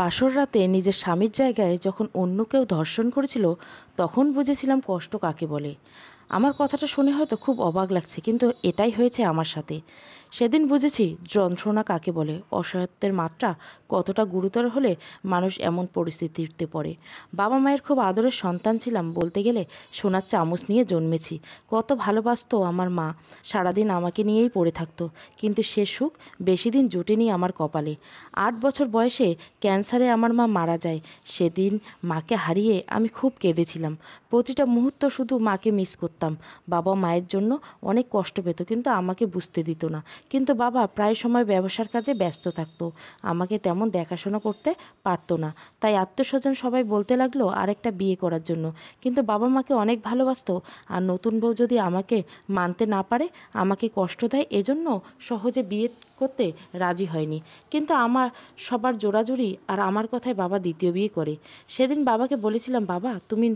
বাসর রাতে নিজের স্বামীর জায়গায় যখন অন্য কেউ ধর্ষণ করেছিল তখন বুঝেছিলাম কষ্ট কাকে বলে আমার কথাটা শুনে হয়তো খুব অবাক লাগছে কিন্তু এটাই হয়েছে আমার সাথে সেদিন বুঝেছি যন্ত্রণা কাকে বলে অসহায়ত্বের মাত্রা কতটা গুরুতর হলে মানুষ এমন পরিস্থিতিতে পড়ে বাবা মায়ের খুব আদরের সন্তান ছিলাম বলতে গেলে সোনার চামচ নিয়ে জন্মেছি কত ভালোবাসত আমার মা সারাদিন আমাকে নিয়েই পড়ে থাকতো কিন্তু সে সুখ বেশি দিন জুটেনি আমার কপালে আট বছর বয়সে ক্যান্সারে আমার মা মারা যায় সেদিন মাকে হারিয়ে আমি খুব কেঁদেছিলাম প্রতিটা মুহূর্ত শুধু মাকে মিস করত করতাম বাবা মায়ের জন্য অনেক কষ্ট পেত কিন্তু আমাকে বুঝতে দিত না কিন্তু বাবা প্রায় সময় ব্যবসার কাজে ব্যস্ত থাকতো আমাকে তেমন দেখাশোনা করতে পারতো না তাই আত্মস্বজন সবাই বলতে লাগলো আরেকটা বিয়ে করার জন্য কিন্তু বাবা মাকে অনেক ভালোবাসত আর নতুন বউ যদি আমাকে মানতে না পারে আমাকে কষ্ট দেয় এজন্য সহজে বিয়ে করতে রাজি হয়নি কিন্তু আমার সবার জোড়াজুড়ি আর আমার কথায় বাবা দ্বিতীয় বিয়ে করে সেদিন বাবাকে বলেছিলাম বাবা তুমি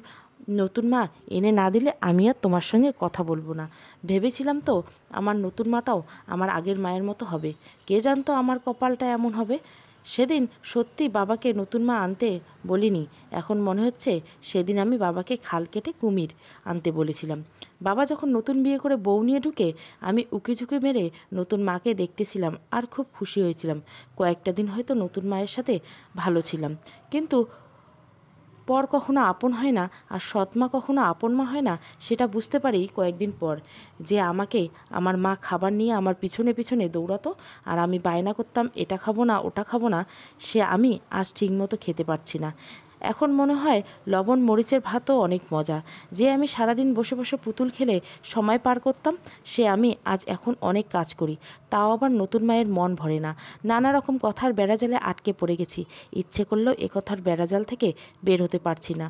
নতুন মা এনে না দিলে আমি আর তোমার সঙ্গে কথা বলবো না ভেবেছিলাম তো আমার নতুন মাটাও আমার আগের মায়ের মতো হবে কে জানতো আমার কপালটা এমন হবে সেদিন সত্যি বাবাকে নতুন মা আনতে বলিনি এখন মনে হচ্ছে সেদিন আমি বাবাকে খাল কেটে কুমির আনতে বলেছিলাম বাবা যখন নতুন বিয়ে করে বউ নিয়ে ঢুকে আমি উঁকিঝুঁকি মেরে নতুন মাকে দেখতেছিলাম আর খুব খুশি হয়েছিলাম কয়েকটা দিন হয়তো নতুন মায়ের সাথে ভালো ছিলাম কিন্তু পর কখনো আপন হয় না আর সৎমা কখনো আপন মা হয় না সেটা বুঝতে পারি কয়েকদিন পর যে আমাকে আমার মা খাবার নিয়ে আমার পিছনে পিছনে দৌড়াতো আর আমি বায়না করতাম এটা খাবো না ওটা খাবো না সে আমি আজ ঠিকমতো খেতে পারছি না এখন মনে হয় লবণ মরিচের ভাতও অনেক মজা যে আমি সারাদিন বসে বসে পুতুল খেলে সময় পার করতাম সে আমি আজ এখন অনেক কাজ করি তাও আবার নতুন মায়ের মন ভরে না নানা রকম কথার বেড়াজালে আটকে পড়ে গেছি ইচ্ছে করলেও এ কথার বেড়াজাল থেকে বের হতে পারছি না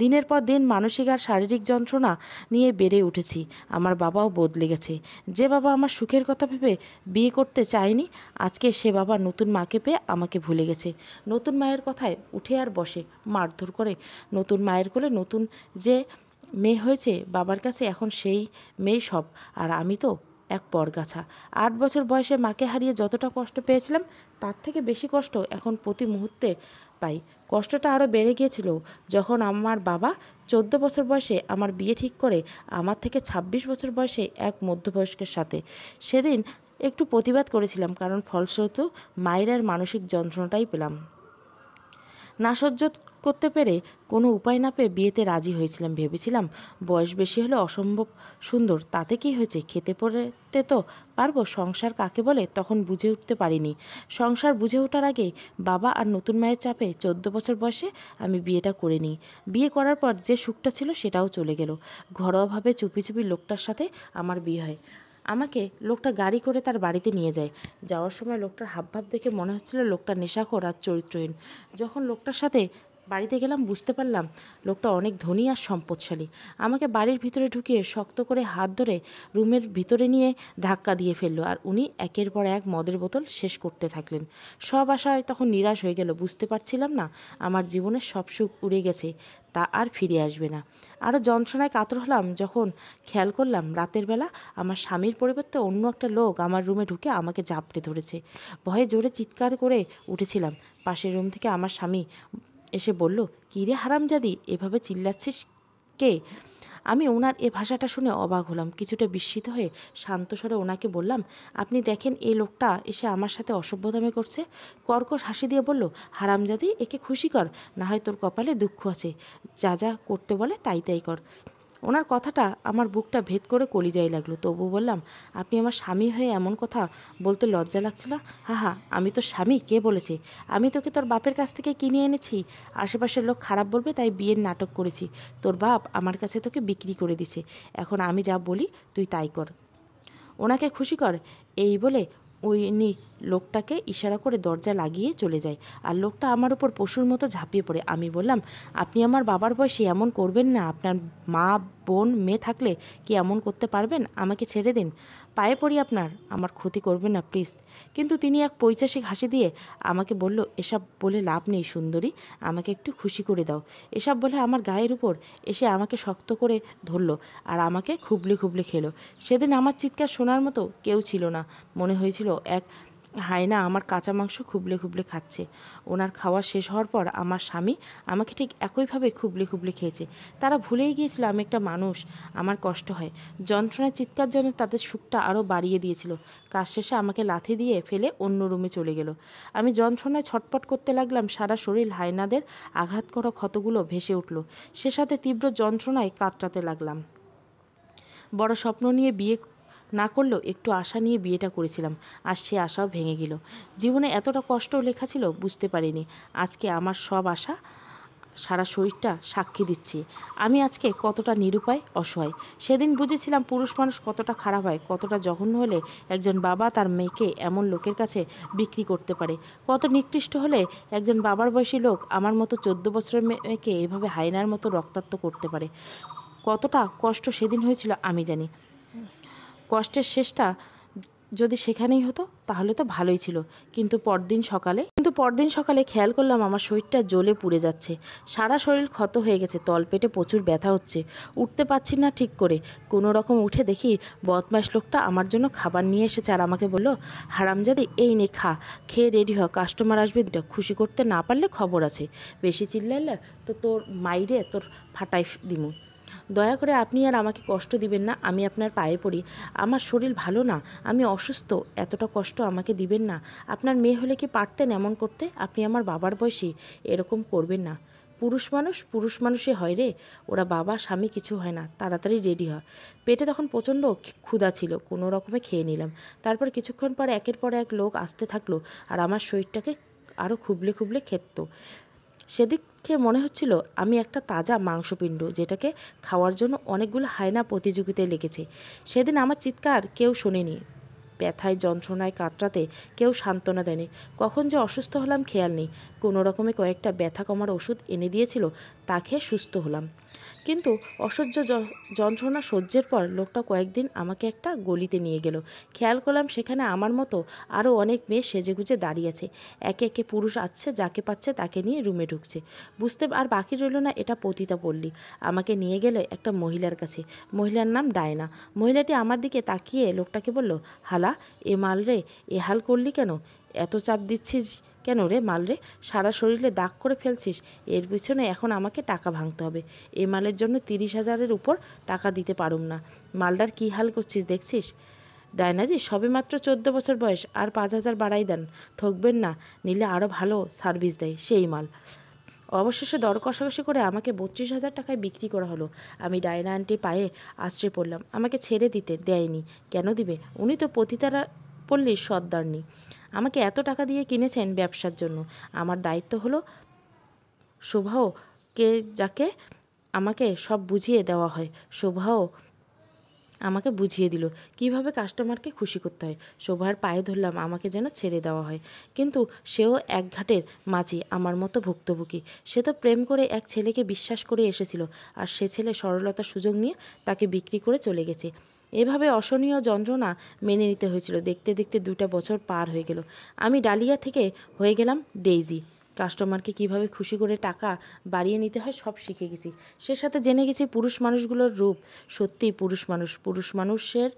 দিনের পর দিন মানসিক আর শারীরিক যন্ত্রণা নিয়ে বেড়ে উঠেছি আমার বাবাও বদলে গেছে যে বাবা আমার সুখের কথা ভেবে বিয়ে করতে চায়নি আজকে সে বাবা নতুন মাকে পেয়ে আমাকে ভুলে গেছে নতুন মায়ের কথায় উঠে আর বসে মারধর করে নতুন মায়ের কোলে নতুন যে মেয়ে হয়েছে বাবার কাছে এখন সেই মেয়ে সব আর আমি তো এক পরগাছা আট বছর বয়সে মাকে হারিয়ে যতটা কষ্ট পেয়েছিলাম তার থেকে বেশি কষ্ট এখন প্রতি মুহূর্তে পাই কষ্টটা আরও বেড়ে গিয়েছিল যখন আমার বাবা চোদ্দ বছর বয়সে আমার বিয়ে ঠিক করে আমার থেকে ২৬ বছর বয়সে এক মধ্যবয়স্কের সাথে সেদিন একটু প্রতিবাদ করেছিলাম কারণ ফলস্বরূপ মায়ের মানসিক যন্ত্রণাটাই পেলাম না সহ্য করতে পেরে কোনো উপায় না পেয়ে বিয়েতে রাজি হয়েছিলাম ভেবেছিলাম বয়স বেশি হলে অসম্ভব সুন্দর তাতে কি হয়েছে খেতে পড়েতে তো পারবো সংসার কাকে বলে তখন বুঝে উঠতে পারিনি সংসার বুঝে ওঠার আগে বাবা আর নতুন মায়ের চাপে চোদ্দ বছর বয়সে আমি বিয়েটা করে নিই বিয়ে করার পর যে সুখটা ছিল সেটাও চলে গেল ঘরোয়াভাবে চুপি চুপি লোকটার সাথে আমার বিয়ে হয় আমাকে লোকটা গাড়ি করে তার বাড়িতে নিয়ে যায় যাওয়ার সময় লোকটার হাবভাব দেখে মনে হচ্ছিল লোকটা নেশাখোর আর চরিত্রহীন যখন লোকটার সাথে বাড়িতে গেলাম বুঝতে পারলাম লোকটা অনেক ধনী আর সম্পদশালী আমাকে বাড়ির ভিতরে ঢুকিয়ে শক্ত করে হাত ধরে রুমের ভিতরে নিয়ে ধাক্কা দিয়ে ফেললো আর উনি একের পর এক মদের বোতল শেষ করতে থাকলেন সব আশায় তখন নিরাশ হয়ে গেল বুঝতে পারছিলাম না আমার জীবনের সব সুখ উড়ে গেছে তা আর ফিরে আসবে না আরও যন্ত্রণায় কাতর হলাম যখন খেয়াল করলাম রাতের বেলা আমার স্বামীর পরিবর্তে অন্য একটা লোক আমার রুমে ঢুকে আমাকে জাপটে ধরেছে ভয়ে জোরে চিৎকার করে উঠেছিলাম পাশের রুম থেকে আমার স্বামী এসে বলল কী রে হারামজাদি এভাবে চিল্লাচ্ছিস কে আমি ওনার এ ভাষাটা শুনে অবাক হলাম কিছুটা বিস্মিত হয়ে শান্ত স্বরে ওনাকে বললাম আপনি দেখেন এই লোকটা এসে আমার সাথে অসভ্যতামি করছে কর্কশ হাসি দিয়ে বলল হারামজাদি একে খুশি কর না হয় তোর কপালে দুঃখ আছে যা যা করতে বলে তাই তাই কর ওনার কথাটা আমার বুকটা ভেদ করে কলিজাই লাগলো তবু বললাম আপনি আমার স্বামী হয়ে এমন কথা বলতে লজ্জা লাগছে না হা হা আমি তো স্বামী কে বলেছে আমি তোকে তোর বাপের কাছ থেকে কিনে এনেছি আশেপাশের লোক খারাপ বলবে তাই বিয়ের নাটক করেছি তোর বাপ আমার কাছে তোকে বিক্রি করে দিছে এখন আমি যা বলি তুই তাই কর ওনাকে খুশি কর এই বলে উনি লোকটাকে ইশারা করে দরজা লাগিয়ে চলে যায় আর লোকটা আমার ওপর পশুর মতো ঝাঁপিয়ে পড়ে আমি বললাম আপনি আমার বাবার বয়সে এমন করবেন না আপনার মা বোন মেয়ে থাকলে কি এমন করতে পারবেন আমাকে ছেড়ে দিন পায়ে পড়ি আপনার আমার ক্ষতি করবে না প্লিজ কিন্তু তিনি এক পৈচাসিক হাসি দিয়ে আমাকে বলল এসব বলে লাভ নেই সুন্দরী আমাকে একটু খুশি করে দাও এসব বলে আমার গায়ের উপর এসে আমাকে শক্ত করে ধরল আর আমাকে খুবলে খুবলে খেলো সেদিন আমার চিৎকার শোনার মতো কেউ ছিল না মনে হয়েছিল এক হায়না আমার কাঁচা মাংস খুবলে খুবলে খাচ্ছে ওনার খাওয়া শেষ হওয়ার পর আমার স্বামী আমাকে ঠিক একইভাবে খুবলে খুবলে খেয়েছে তারা ভুলেই গিয়েছিল আমি একটা মানুষ আমার কষ্ট হয় যন্ত্রণার চিৎকার যেন তাদের সুখটা আরও বাড়িয়ে দিয়েছিল কাজ শেষে আমাকে লাথি দিয়ে ফেলে অন্য রুমে চলে গেল আমি যন্ত্রণায় ছটপট করতে লাগলাম সারা শরীর হায়নাদের আঘাত করা ক্ষতগুলো ভেসে উঠল সে সাথে তীব্র যন্ত্রণায় কাতরাতে লাগলাম বড় স্বপ্ন নিয়ে বিয়ে না করলেও একটু আশা নিয়ে বিয়েটা করেছিলাম আর সে আশাও ভেঙে গেল জীবনে এতটা কষ্ট লেখা ছিল বুঝতে পারিনি আজকে আমার সব আশা সারা শরীরটা সাক্ষী দিচ্ছি আমি আজকে কতটা নিরুপায় অসহায় সেদিন বুঝেছিলাম পুরুষ মানুষ কতটা খারাপ হয় কতটা জঘন্য হলে একজন বাবা তার মেয়েকে এমন লোকের কাছে বিক্রি করতে পারে কত নিকৃষ্ট হলে একজন বাবার বয়সী লোক আমার মতো চোদ্দ বছরের মেয়েকে এভাবে হাইনার মতো রক্তাক্ত করতে পারে কতটা কষ্ট সেদিন হয়েছিল আমি জানি কষ্টের শেষটা যদি সেখানেই হতো তাহলে তো ভালোই ছিল কিন্তু পরদিন সকালে কিন্তু পরদিন সকালে খেয়াল করলাম আমার শরীরটা জ্বলে পুড়ে যাচ্ছে সারা শরীর ক্ষত হয়ে গেছে তলপেটে প্রচুর ব্যথা হচ্ছে উঠতে পারছি না ঠিক করে কোনো রকম উঠে দেখি বদমাস লোকটা আমার জন্য খাবার নিয়ে এসেছে আর আমাকে বললো হারামজাদি এই নে খা খেয়ে রেডি হ কাস্টমার আসবে দুটা খুশি করতে না পারলে খবর আছে বেশি চিল্লাইলে তো তোর মাইরে তোর ফাটাই দিমু দয়া করে আপনি আর আমাকে কষ্ট দিবেন না আমি আপনার পায়ে পড়ি আমার শরীর ভালো না আমি অসুস্থ এতটা কষ্ট আমাকে দিবেন না আপনার মেয়ে হলে কি পারতেন এমন করতে আপনি আমার বাবার বয়সী এরকম করবেন না পুরুষ মানুষ পুরুষ মানুষে হয় রে ওরা বাবা স্বামী কিছু হয় না তাড়াতাড়ি রেডি হয় পেটে তখন প্রচণ্ড ক্ষুধা ছিল কোনো রকমে খেয়ে নিলাম তারপর কিছুক্ষণ পর একের পর এক লোক আসতে থাকলো আর আমার শরীরটাকে আরও খুবলে খুবলে খেত সেদিক খেয়ে মনে হচ্ছিল আমি একটা তাজা মাংসপিণ্ড যেটাকে খাওয়ার জন্য অনেকগুলো হায়না প্রতিযোগিতায় লেগেছে সেদিন আমার চিৎকার কেউ শোনেনি ব্যথায় যন্ত্রণায় কাতরাতে কেউ সান্ত্বনা দেয়নি কখন যে অসুস্থ হলাম খেয়াল নেই কোনো রকমে কয়েকটা ব্যথা কমার ওষুধ এনে দিয়েছিল তা খেয়ে সুস্থ হলাম কিন্তু অসহ্য যন্ত্রণা সহ্যের পর লোকটা কয়েকদিন আমাকে একটা গলিতে নিয়ে গেল খেয়াল করলাম সেখানে আমার মতো আরও অনেক মেয়ে সেজেগুজে দাঁড়িয়ে আছে একে একে পুরুষ আসছে যাকে পাচ্ছে তাকে নিয়ে রুমে ঢুকছে বুঝতে আর বাকি রইল না এটা পতিতা পড়লি আমাকে নিয়ে গেলে একটা মহিলার কাছে মহিলার নাম ডায়না মহিলাটি আমার দিকে তাকিয়ে লোকটাকে বলল হালা শালা এ মাল রে এ হাল করলি কেন এত চাপ দিচ্ছিস কেন রে মাল রে সারা শরীরে দাগ করে ফেলছিস এর পিছনে এখন আমাকে টাকা ভাঙতে হবে এ মালের জন্য তিরিশ হাজারের উপর টাকা দিতে পারুম না মালটার কী হাল করছিস দেখছিস ডায়নাজি সবে মাত্র চোদ্দ বছর বয়স আর পাঁচ হাজার বাড়াই দেন ঠকবেন না নিলে আরও ভালো সার্ভিস দেয় সেই মাল অবশেষে দর কষাকষি করে আমাকে বত্রিশ হাজার টাকায় বিক্রি করা হলো আমি ডায়না আন্টির পায়ে আশ্রয় পড়লাম আমাকে ছেড়ে দিতে দেয়নি কেন দিবে উনি তো পতিতারা পল্লীর নি আমাকে এত টাকা দিয়ে কিনেছেন ব্যবসার জন্য আমার দায়িত্ব হলো শোভাও কে যাকে আমাকে সব বুঝিয়ে দেওয়া হয় শোভাও আমাকে বুঝিয়ে দিল কিভাবে কাস্টমারকে খুশি করতে হয় শোভার পায়ে ধরলাম আমাকে যেন ছেড়ে দেওয়া হয় কিন্তু সেও এক ঘাটের মাঝি আমার মতো ভুক্তভোগী সে তো প্রেম করে এক ছেলেকে বিশ্বাস করে এসেছিল আর সে ছেলে সরলতার সুযোগ নিয়ে তাকে বিক্রি করে চলে গেছে এভাবে অসহনীয় যন্ত্রণা মেনে নিতে হয়েছিল দেখতে দেখতে দুটা বছর পার হয়ে গেল আমি ডালিয়া থেকে হয়ে গেলাম ডেইজি কাস্টমারকে কিভাবে খুশি করে টাকা বাড়িয়ে নিতে হয় সব শিখে গেছি সে সাথে জেনে গেছি পুরুষ মানুষগুলোর রূপ সত্যি পুরুষ মানুষ পুরুষ মানুষের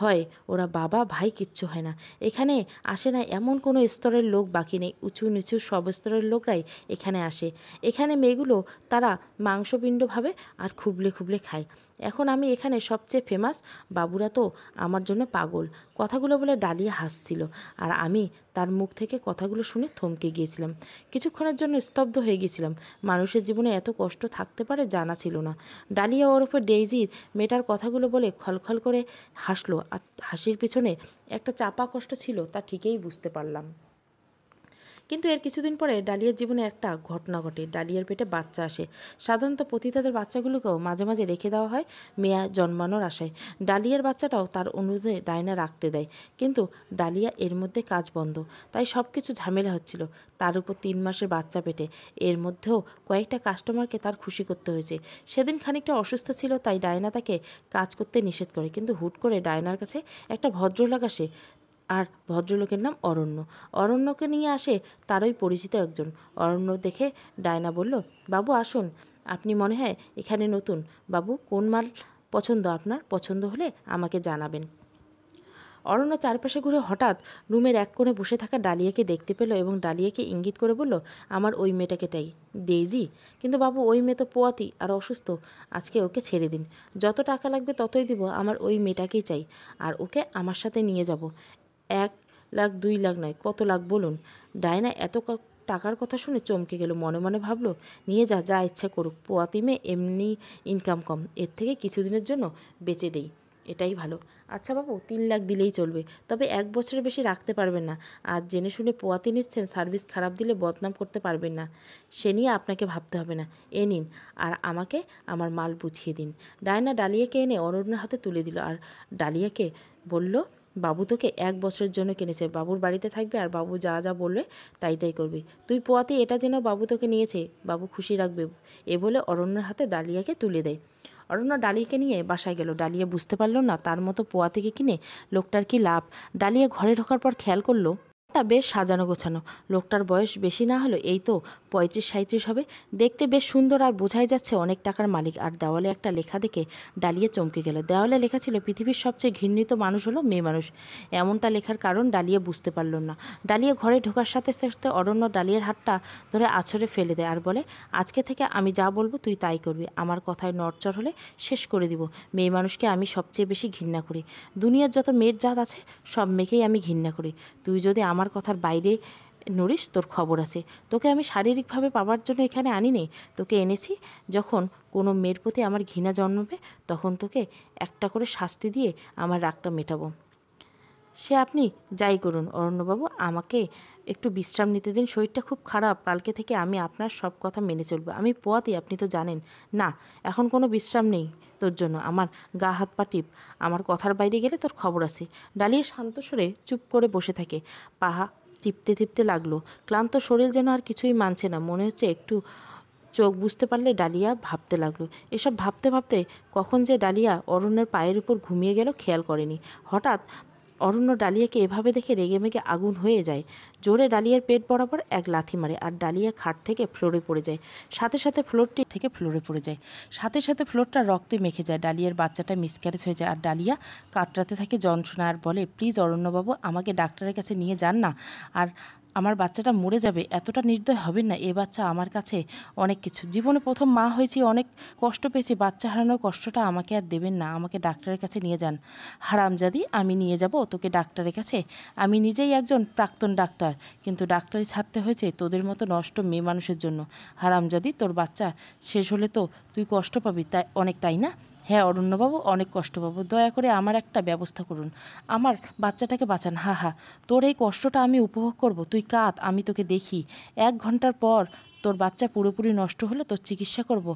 হয় ওরা বাবা ভাই কিচ্ছু হয় না এখানে আসে না এমন কোনো স্তরের লোক বাকি নেই উঁচু নিচু সব স্তরের লোকরাই এখানে আসে এখানে মেয়েগুলো তারা মাংসপিণ্ড ভাবে আর খুবলে খুবলে খায় এখন আমি এখানে সবচেয়ে ফেমাস বাবুরা তো আমার জন্য পাগল কথাগুলো বলে ডালিয়া হাসছিল আর আমি তার মুখ থেকে কথাগুলো শুনে থমকে গিয়েছিলাম কিছুক্ষণের জন্য স্তব্ধ হয়ে গেছিলাম মানুষের জীবনে এত কষ্ট থাকতে পারে জানা ছিল না ডালিয়া ওরফে ডেইজির মেয়েটার কথাগুলো বলে খলখল করে হাসলো আর হাসির পিছনে একটা চাপা কষ্ট ছিল তা ঠিকই বুঝতে পারলাম কিন্তু এর কিছুদিন পরে ডালিয়ার জীবনে একটা ঘটনা ঘটে ডালিয়ার পেটে বাচ্চা আসে সাধারণত পতিতাদের বাচ্চাগুলোকেও মাঝে মাঝে রেখে দেওয়া হয় মেয়া জন্মানোর আশায় ডালিয়ার বাচ্চাটাও তার অনুরোধে ডায়না রাখতে দেয় কিন্তু ডালিয়া এর মধ্যে কাজ বন্ধ তাই সব কিছু ঝামেলা হচ্ছিল তার উপর তিন মাসের বাচ্চা পেটে এর মধ্যেও কয়েকটা কাস্টমারকে তার খুশি করতে হয়েছে সেদিন খানিকটা অসুস্থ ছিল তাই ডায়না তাকে কাজ করতে নিষেধ করে কিন্তু হুট করে ডায়নার কাছে একটা ভদ্রলোক আসে আর ভদ্রলোকের নাম অরণ্য অরণ্যকে নিয়ে আসে তারই পরিচিত একজন অরণ্য দেখে ডায়না বলল বাবু আসুন আপনি মনে হয় এখানে নতুন বাবু কোন মাল পছন্দ আপনার পছন্দ হলে আমাকে জানাবেন অরণ্য চারপাশে ঘুরে হঠাৎ রুমের এক কোণে বসে থাকা ডালিয়াকে দেখতে পেল এবং ডালিয়াকে ইঙ্গিত করে বলল আমার ওই মেয়েটাকে তাই ডেইজি কিন্তু বাবু ওই মেয়ে তো পোয়াতি আর অসুস্থ আজকে ওকে ছেড়ে দিন যত টাকা লাগবে ততই দিব আমার ওই মেয়েটাকেই চাই আর ওকে আমার সাথে নিয়ে যাব এক লাখ দুই লাখ নয় কত লাখ বলুন ডায়না এত টাকার কথা শুনে চমকে গেল মনে মনে ভাবলো নিয়ে যা যা ইচ্ছা করুক পোয়াতিমে এমনি ইনকাম কম এর থেকে কিছুদিনের জন্য বেঁচে দেই এটাই ভালো আচ্ছা বাবু তিন লাখ দিলেই চলবে তবে এক বছরের বেশি রাখতে পারবেন না আর জেনে শুনে পোয়াতি নিচ্ছেন সার্ভিস খারাপ দিলে বদনাম করতে পারবেন না সে নিয়ে আপনাকে ভাবতে হবে না এ নিন আর আমাকে আমার মাল বুঝিয়ে দিন ডায়না ডালিয়াকে এনে অরণ্যের হাতে তুলে দিল আর ডালিয়াকে বলল বাবু তোকে এক বছরের জন্য কিনেছে বাবুর বাড়িতে থাকবে আর বাবু যা যা বলবে তাই তাই করবি তুই পোয়াতে এটা যেন বাবু তোকে নিয়েছে বাবু খুশি রাখবে এ বলে অরণ্যের হাতে ডালিয়াকে তুলে দেয় অরণ্য ডালিয়াকে নিয়ে বাসায় গেল ডালিয়া বুঝতে পারল না তার মতো পোয়া থেকে কিনে লোকটার কি লাভ ডালিয়া ঘরে ঢোকার পর খেয়াল করলো তা বেশ সাজানো গোছানো লোকটার বয়স বেশি না হলো এই তো পঁয়ত্রিশ সাঁত্রিশ হবে দেখতে বেশ সুন্দর আর বোঝাই যাচ্ছে অনেক টাকার মালিক আর দেওয়ালে একটা লেখা দেখে ডালিয়া চমকে গেল দেওয়ালে লেখা ছিল পৃথিবীর সবচেয়ে ঘৃণিত মানুষ হলো মেয়ে মানুষ এমনটা লেখার কারণ ডালিয়া বুঝতে পারল না ডালিয়া ঘরে ঢোকার সাথে সাথে অরণ্য ডালিয়ার হাতটা ধরে আছড়ে ফেলে দেয় আর বলে আজকে থেকে আমি যা বলবো তুই তাই করবি আমার কথায় নরচর হলে শেষ করে দিব মেয়ে মানুষকে আমি সবচেয়ে বেশি ঘৃণা করি দুনিয়ার যত মেয়ের জাত আছে সব মেয়েকেই আমি ঘৃণা করি তুই যদি আমার আমার কথার বাইরে নরিশ তোর খবর আছে তোকে আমি শারীরিকভাবে পাবার জন্য এখানে আনি নেই তোকে এনেছি যখন কোনো মেয়ের প্রতি আমার ঘৃণা জন্মবে তখন তোকে একটা করে শাস্তি দিয়ে আমার রাগটা মেটাবো সে আপনি যাই করুন অরণ্যবাবু আমাকে একটু বিশ্রাম নিতে দিন শরীরটা খুব খারাপ কালকে থেকে আমি আপনার সব কথা মেনে চলবো আমি পোয়াতে আপনি তো জানেন না এখন কোনো বিশ্রাম নেই তোর জন্য আমার গা হাত পা টিপ আমার কথার বাইরে গেলে তোর খবর আছে ডালিয়া শান্ত সরে চুপ করে বসে থাকে পাহা টিপতে টিপতে লাগলো ক্লান্ত শরীর যেন আর কিছুই মানছে না মনে হচ্ছে একটু চোখ বুঝতে পারলে ডালিয়া ভাবতে লাগলো এসব ভাবতে ভাবতে কখন যে ডালিয়া অরণ্যের পায়ের উপর ঘুমিয়ে গেল খেয়াল করেনি হঠাৎ অরণ্য ডালিয়াকে এভাবে দেখে রেগেমেগে আগুন হয়ে যায় জোরে ডালিয়ার পেট বরাবর এক লাথি মারে আর ডালিয়া খাট থেকে ফ্লোরে পড়ে যায় সাথে সাথে ফ্লোরটি থেকে ফ্লোরে পড়ে যায় সাথে সাথে ফ্লোরটা রক্তে মেখে যায় ডালিয়ার বাচ্চাটা মিসক্যারেজ হয়ে যায় আর ডালিয়া কাতরাতে থাকে যন্ত্রণা আর বলে প্লিজ অরণ্যবাবু আমাকে ডাক্তারের কাছে নিয়ে যান না আর আমার বাচ্চাটা মরে যাবে এতটা নির্দয় হবেন না এ বাচ্চা আমার কাছে অনেক কিছু জীবনে প্রথম মা হয়েছি অনেক কষ্ট পেয়েছি বাচ্চা হারানোর কষ্টটা আমাকে আর দেবেন না আমাকে ডাক্তারের কাছে নিয়ে যান হারামজাদি আমি নিয়ে যাব তোকে ডাক্তারের কাছে আমি নিজেই একজন প্রাক্তন ডাক্তার কিন্তু ডাক্তারি ছাড়তে হয়েছে তোদের মতো নষ্ট মেয়ে মানুষের জন্য হারামজাদি তোর বাচ্চা শেষ হলে তো তুই কষ্ট পাবি তাই অনেক তাই না হ্যাঁ অরণ্যবাবু অনেক কষ্ট পাবো দয়া করে আমার একটা ব্যবস্থা করুন আমার বাচ্চাটাকে বাঁচান হা হা তোর এই কষ্টটা আমি উপভোগ করব তুই কাত আমি তোকে দেখি এক ঘন্টার পর তোর বাচ্চা পুরোপুরি নষ্ট হলে তোর চিকিৎসা করব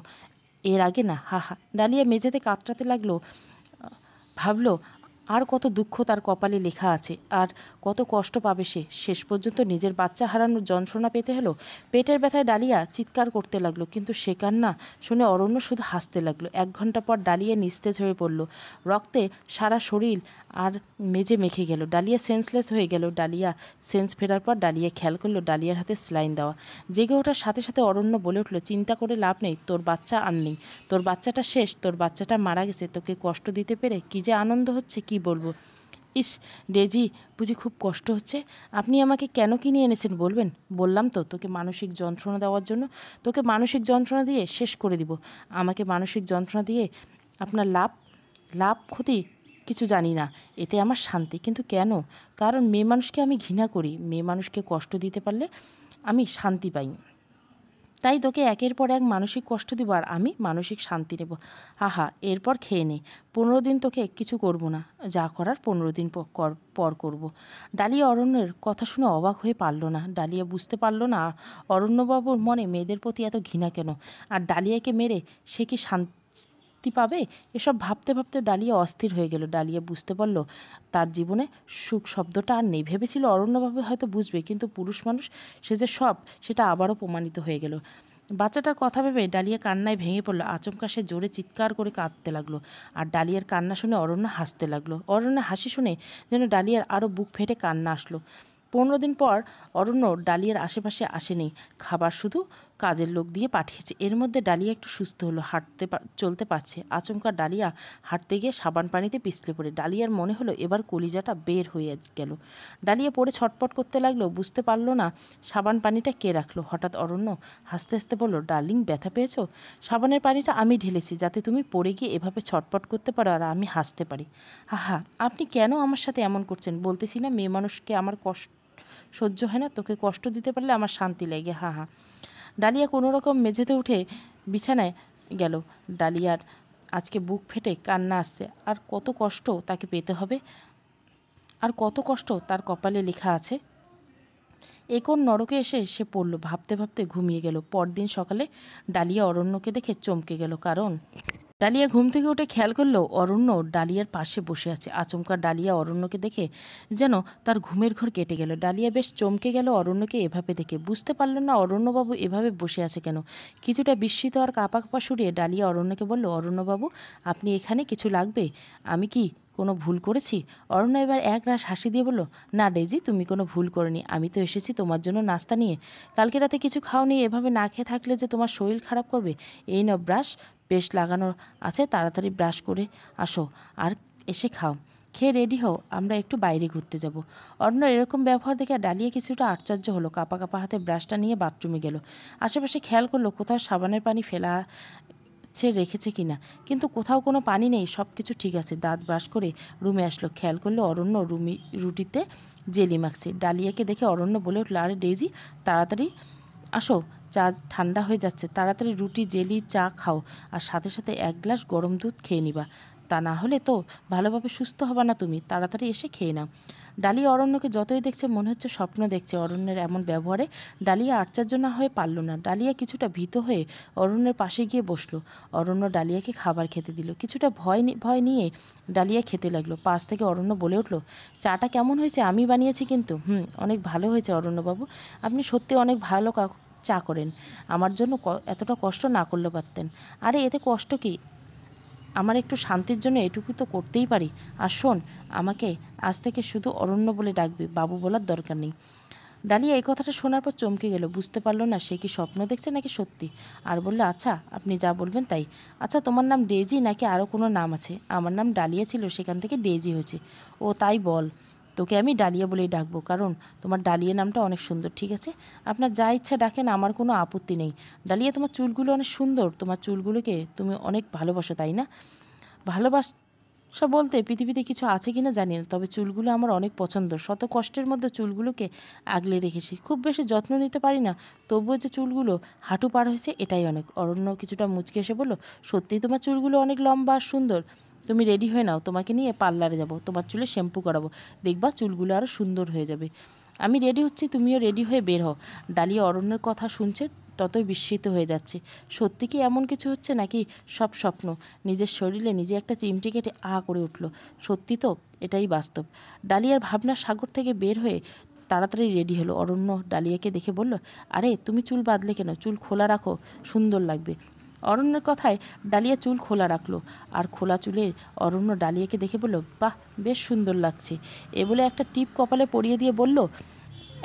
এর আগে না হা হা ডালিয়া মেঝেতে কাতরাতে লাগলো ভাবলো আর কত দুঃখ তার কপালে লেখা আছে আর কত কষ্ট পাবে সে শেষ পর্যন্ত নিজের বাচ্চা হারানোর যন্ত্রণা পেতে হলো পেটের ব্যথায় ডালিয়া চিৎকার করতে লাগলো কিন্তু সে কান্না শুনে অরণ্য শুধু হাসতে লাগলো এক ঘন্টা পর ডালিয়া নিস্তেজ হয়ে পড়ল রক্তে সারা শরীর আর মেজে মেখে গেল ডালিয়া সেন্সলেস হয়ে গেল ডালিয়া সেন্স ফেরার পর ডালিয়া খেয়াল করলো ডালিয়ার হাতে স্লাইন দেওয়া জেগে ওঠার সাথে সাথে অরণ্য বলে উঠলো চিন্তা করে লাভ নেই তোর বাচ্চা আনলি তোর বাচ্চাটা শেষ তোর বাচ্চাটা মারা গেছে তোকে কষ্ট দিতে পেরে কী যে আনন্দ হচ্ছে কি বলবো ইস ডেজি বুঝি খুব কষ্ট হচ্ছে আপনি আমাকে কেন কিনে এনেছেন বলবেন বললাম তো তোকে মানসিক যন্ত্রণা দেওয়ার জন্য তোকে মানসিক যন্ত্রণা দিয়ে শেষ করে দিব আমাকে মানসিক যন্ত্রণা দিয়ে আপনার লাভ লাভ ক্ষতি কিছু জানি না এতে আমার শান্তি কিন্তু কেন কারণ মেয়ে মানুষকে আমি ঘৃণা করি মেয়ে মানুষকে কষ্ট দিতে পারলে আমি শান্তি পাই তাই তোকে একের পর এক মানসিক কষ্ট দিব আর আমি মানসিক শান্তি নেব আহা এরপর খেয়ে নে পনেরো দিন তোকে কিছু করব না যা করার পনেরো দিন পর করব। ডালিয়া অরণ্যের কথা শুনে অবাক হয়ে পারল না ডালিয়া বুঝতে পারল না অরণ্যবাবুর মনে মেয়েদের প্রতি এত ঘৃণা কেন আর ডালিয়াকে মেরে সে কি শান্তি মুক্তি পাবে এসব ভাবতে ভাবতে ডালিয়া অস্থির হয়ে গেল ডালিয়া বুঝতে পারল তার জীবনে সুখ শব্দটা আর নেই ভেবেছিল অরণ্যভাবে হয়তো বুঝবে কিন্তু পুরুষ মানুষ সে যে সব সেটা আবারও প্রমাণিত হয়ে গেল বাচ্চাটার কথা ভেবে ডালিয়া কান্নায় ভেঙে পড়লো আচমকা সে জোরে চিৎকার করে কাঁদতে লাগলো আর ডালিয়ার কান্না শুনে অরণ্য হাসতে লাগলো অরণ্য হাসি শুনে যেন ডালিয়ার আরও বুক ফেটে কান্না আসলো পনেরো দিন পর অরণ্য ডালিয়ার আশেপাশে আসেনি খাবার শুধু কাজের লোক দিয়ে পাঠিয়েছে এর মধ্যে ডালিয়া একটু সুস্থ হলো হাঁটতে চলতে পারছে আচমকা ডালিয়া হাঁটতে গিয়ে সাবান পানিতে পিছলে পড়ে ডালিয়ার মনে হলো এবার কলিজাটা বের হয়ে গেল ডালিয়া পড়ে ছটপট করতে লাগলো বুঝতে পারলো না সাবান পানিটা কে রাখলো হঠাৎ অরণ্য হাসতে হাসতে বলল ডার্লিং ব্যথা পেয়েছো সাবানের পানিটা আমি ঢেলেছি যাতে তুমি পড়ে গিয়ে এভাবে ছটপট করতে পারো আর আমি হাসতে পারি আহা আপনি কেন আমার সাথে এমন করছেন বলতেছি না মেয়ে মানুষকে আমার কষ্ট সহ্য হয় না তোকে কষ্ট দিতে পারলে আমার শান্তি লাগে হা হা ডালিয়া কোনো রকম মেঝেতে উঠে বিছানায় গেল ডালিয়ার আজকে বুক ফেটে কান্না আসছে আর কত কষ্ট তাকে পেতে হবে আর কত কষ্ট তার কপালে লেখা আছে একন নরকে এসে সে পড়ল ভাবতে ভাবতে ঘুমিয়ে গেল পরদিন সকালে ডালিয়া অরণ্যকে দেখে চমকে গেল কারণ ডালিয়া ঘুম থেকে উঠে খেয়াল করলো অরণ্য ডালিয়ার পাশে বসে আছে আচমকা ডালিয়া অরণ্যকে দেখে যেন তার ঘুমের ঘর কেটে গেল ডালিয়া বেশ চমকে গেল অরণ্যকে এভাবে দেখে বুঝতে পারল না অরণ্যবাবু এভাবে বসে আছে কেন কিছুটা বিস্মিত আর কাপা কাপা সরিয়ে ডালিয়া অরণ্যকে বলল অরণ্যবাবু আপনি এখানে কিছু লাগবে আমি কি কোনো ভুল করেছি অরণ্য এবার এক রাস হাসি দিয়ে বলল না ডেজি তুমি কোনো ভুল করনি আমি তো এসেছি তোমার জন্য নাস্তা নিয়ে কালকে রাতে কিছু খাওনি এভাবে না খেয়ে থাকলে যে তোমার শরীর খারাপ করবে এই নব্রাস পেস্ট লাগানো আছে তাড়াতাড়ি ব্রাশ করে আসো আর এসে খাও খেয়ে রেডি হও আমরা একটু বাইরে ঘুরতে যাব অন্য এরকম ব্যবহার দেখে ডালিয়া কিছুটা আশ্চর্য হলো কাপা কাপা হাতে ব্রাশটা নিয়ে বাথরুমে গেল আশেপাশে খেয়াল করলো কোথাও সাবানের পানি ফেলা ছে রেখেছে কিনা কিন্তু কোথাও কোনো পানি নেই সব কিছু ঠিক আছে দাঁত ব্রাশ করে রুমে আসলো খেয়াল করলো অরণ্য রুমি রুটিতে জেলি মাখছে ডালিয়াকে দেখে অরণ্য বলে উঠলো আরে ডেজি তাড়াতাড়ি আসো চা ঠান্ডা হয়ে যাচ্ছে তাড়াতাড়ি রুটি জেলি চা খাও আর সাথে সাথে এক গ্লাস গরম দুধ খেয়ে নিবা তা না হলে তো ভালোভাবে সুস্থ হবা না তুমি তাড়াতাড়ি এসে খেয়ে নাও ডালিয়া অরণ্যকে যতই দেখছে মনে হচ্ছে স্বপ্ন দেখছে অরণ্যের এমন ব্যবহারে ডালিয়া আশ্চর্য না হয়ে পারল না ডালিয়া কিছুটা ভীত হয়ে অরণ্যের পাশে গিয়ে বসলো অরণ্য ডালিয়াকে খাবার খেতে দিল কিছুটা ভয় ভয় নিয়ে ডালিয়া খেতে লাগলো পাশ থেকে অরণ্য বলে উঠলো চাটা কেমন হয়েছে আমি বানিয়েছি কিন্তু হুম অনেক ভালো হয়েছে অরণ্যবাবু আপনি সত্যি অনেক ভালো চা করেন আমার জন্য এতটা কষ্ট না করলে পারতেন আরে এতে কষ্ট কি আমার একটু শান্তির জন্য এটুকু তো করতেই পারি আর শোন আমাকে আজ থেকে শুধু অরণ্য বলে ডাকবি বাবু বলার দরকার নেই ডালিয়া এই কথাটা শোনার পর চমকে গেল বুঝতে পারলো না সে কি স্বপ্ন দেখছে নাকি সত্যি আর বললো আচ্ছা আপনি যা বলবেন তাই আচ্ছা তোমার নাম ডেজি নাকি আরও কোনো নাম আছে আমার নাম ডালিয়া ছিল সেখান থেকে ডেজি হয়েছে ও তাই বল তোকে আমি ডালিয়া বলেই ডাকবো কারণ তোমার ডালিয়া নামটা অনেক সুন্দর ঠিক আছে আপনার যা ইচ্ছা ডাকেন আমার কোনো আপত্তি নেই ডালিয়া তোমার চুলগুলো অনেক সুন্দর তোমার চুলগুলোকে তুমি অনেক ভালোবাসো তাই না ভালোবাস সব বলতে পৃথিবীতে কিছু আছে কিনা জানি না তবে চুলগুলো আমার অনেক পছন্দ শত কষ্টের মধ্যে চুলগুলোকে আগলে রেখেছি খুব বেশি যত্ন নিতে পারি না তবুও যে চুলগুলো হাঁটু পার হয়েছে এটাই অনেক অরণ্য কিছুটা মুচকে এসে বলল সত্যিই তোমার চুলগুলো অনেক লম্বা সুন্দর তুমি রেডি হয়ে নাও তোমাকে নিয়ে পার্লারে যাব তোমার চুলে শ্যাম্পু করাবো দেখবা চুলগুলো আরও সুন্দর হয়ে যাবে আমি রেডি হচ্ছি তুমিও রেডি হয়ে বের হও ডালিয়া অরণ্যের কথা শুনছে ততই বিস্মিত হয়ে যাচ্ছে সত্যি কি এমন কিছু হচ্ছে নাকি সব স্বপ্ন নিজের শরীরে নিজে একটা চিমটি কেটে আ করে উঠল সত্যি তো এটাই বাস্তব ডালিয়ার ভাবনা সাগর থেকে বের হয়ে তাড়াতাড়ি রেডি হলো অরণ্য ডালিয়াকে দেখে বলল আরে তুমি চুল বাঁধলে কেন চুল খোলা রাখো সুন্দর লাগবে অরণ্যের কথায় ডালিয়া চুল খোলা রাখলো আর খোলা চুলে অরণ্য ডালিয়াকে দেখে বলল বাহ বেশ সুন্দর লাগছে এ বলে একটা টিপ কপালে পরিয়ে দিয়ে বলল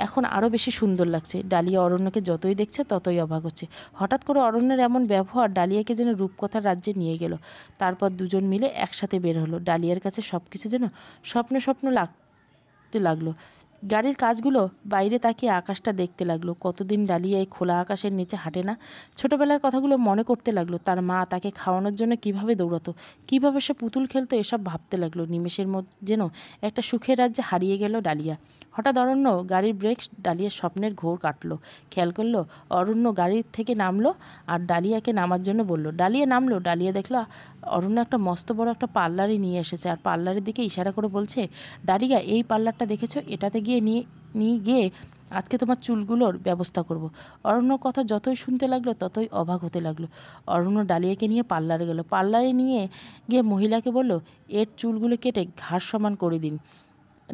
এখন আরও বেশি সুন্দর লাগছে ডালিয়া অরণ্যকে যতই দেখছে ততই অবাক হচ্ছে হঠাৎ করে অরণ্যের এমন ব্যবহার ডালিয়াকে যেন রূপকথার রাজ্যে নিয়ে গেল তারপর দুজন মিলে একসাথে বের হলো ডালিয়ার কাছে সব কিছু যেন স্বপ্ন স্বপ্ন লাগতে লাগলো গাড়ির কাজগুলো বাইরে তাকিয়ে আকাশটা দেখতে লাগলো কতদিন ডালিয়া এই খোলা আকাশের নিচে হাঁটে না ছোটোবেলার কথাগুলো মনে করতে লাগলো তার মা তাকে খাওয়ানোর জন্য কিভাবে দৌড়াতো কিভাবে সে পুতুল খেলতো এসব ভাবতে লাগলো নিমেষের মধ্যে যেন একটা সুখের রাজ্যে হারিয়ে গেল ডালিয়া হঠাৎ অরণ্য গাড়ির ব্রেক ডালিয়ার স্বপ্নের ঘোর কাটলো খেয়াল করলো অরণ্য গাড়ির থেকে নামলো আর ডালিয়াকে নামার জন্য বলল ডালিয়া নামলো ডালিয়া দেখলো অরণ্য একটা মস্ত বড় একটা পার্লারে নিয়ে এসেছে আর পার্লারের দিকে ইশারা করে বলছে ডারিগা এই পার্লারটা দেখেছো এটাতে গিয়ে নিয়ে নিয়ে গিয়ে আজকে তোমার চুলগুলোর ব্যবস্থা করব। অরণ্যর কথা যতই শুনতে লাগলো ততই অবাক হতে লাগলো অরণ্য ডালিয়াকে নিয়ে পার্লারে গেল পার্লারে নিয়ে গিয়ে মহিলাকে বলল এর চুলগুলো কেটে ঘাস সমান করে দিন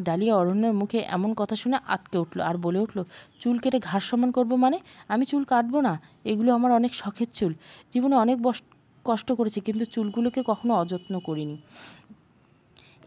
ডালিয়া অরণ্যের মুখে এমন কথা শুনে আটকে উঠলো আর বলে উঠলো চুল কেটে ঘাস সমান করবো মানে আমি চুল কাটবো না এগুলো আমার অনেক শখের চুল জীবনে অনেক কষ্ট করেছি কিন্তু চুলগুলোকে কখনো অযত্ন করিনি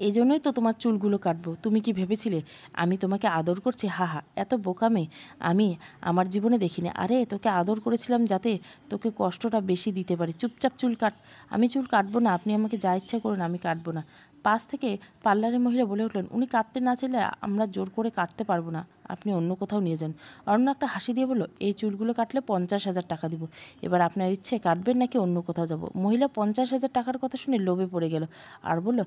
এই জন্যই তো তোমার চুলগুলো কাটবো তুমি কি ভেবেছিলে আমি তোমাকে আদর করছি হাহা এত বোকামে আমি আমার জীবনে দেখিনি আরে তোকে আদর করেছিলাম যাতে তোকে কষ্টটা বেশি দিতে পারি চুপচাপ চুল কাট আমি চুল কাটবো না আপনি আমাকে যা ইচ্ছা করুন আমি কাটবো না পাশ থেকে পার্লারের মহিলা বলে উঠলেন উনি কাটতে না চাইলে আমরা জোর করে কাটতে পারবো না আপনি অন্য কোথাও নিয়ে যান অন্য একটা হাসি দিয়ে বলল এই চুলগুলো কাটলে পঞ্চাশ হাজার টাকা দিব এবার আপনার ইচ্ছে কাটবেন নাকি অন্য কোথাও যাব মহিলা পঞ্চাশ হাজার টাকার কথা শুনে লোভে পড়ে গেল আর বলল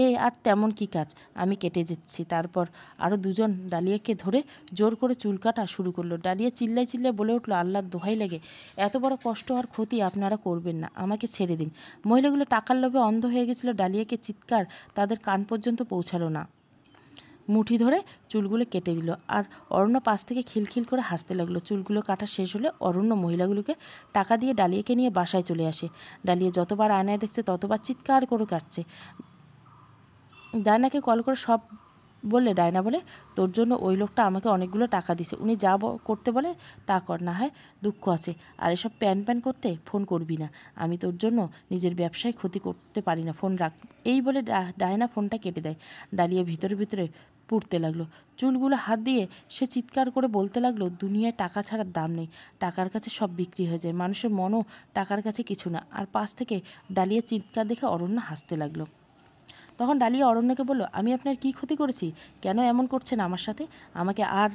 এ আর তেমন কি কাজ আমি কেটে যাচ্ছি তারপর আরও দুজন ডালিয়াকে ধরে জোর করে চুল কাটা শুরু করলো ডালিয়া চিল্লায় চিল্লায় বলে উঠলো আল্লাহর দোহাই লাগে এত বড় কষ্ট আর ক্ষতি আপনারা করবেন না আমাকে ছেড়ে দিন মহিলাগুলো টাকার লোভে অন্ধ হয়ে গেছিল ডালিয়াকে চিৎকার তাদের কান পর্যন্ত পৌঁছালো না মুঠি ধরে চুলগুলো কেটে দিল আর অরণ্য পাশ থেকে খিলখিল করে হাসতে লাগলো চুলগুলো কাটা শেষ হলে অরণ্য মহিলাগুলোকে টাকা দিয়ে ডালিয়াকে নিয়ে বাসায় চলে আসে ডালিয়া যতবার আয়নায় দেখছে ততবার চিৎকার করে কাটছে ডায়নাকে কল করে সব বললে ডায়না বলে তোর জন্য ওই লোকটা আমাকে অনেকগুলো টাকা দিছে উনি যা করতে বলে তা কর না হয় দুঃখ আছে আর এসব প্যান প্যান করতে ফোন করবি না আমি তোর জন্য নিজের ব্যবসায় ক্ষতি করতে পারি না ফোন রাখ এই বলে ডায়না ফোনটা কেটে দেয় ডালিয়া ভিতরে ভিতরে পুড়তে লাগলো চুলগুলো হাত দিয়ে সে চিৎকার করে বলতে লাগলো দুনিয়ায় টাকা ছাড়ার দাম নেই টাকার কাছে সব বিক্রি হয়ে যায় মানুষের মনও টাকার কাছে কিছু না আর পাশ থেকে ডালিয়া চিৎকার দেখে অরণ্য হাসতে লাগলো তখন ডালিয়া অরণ্যকে বলল আমি আপনার কি ক্ষতি করেছি কেন এমন করছেন আমার সাথে আমাকে আর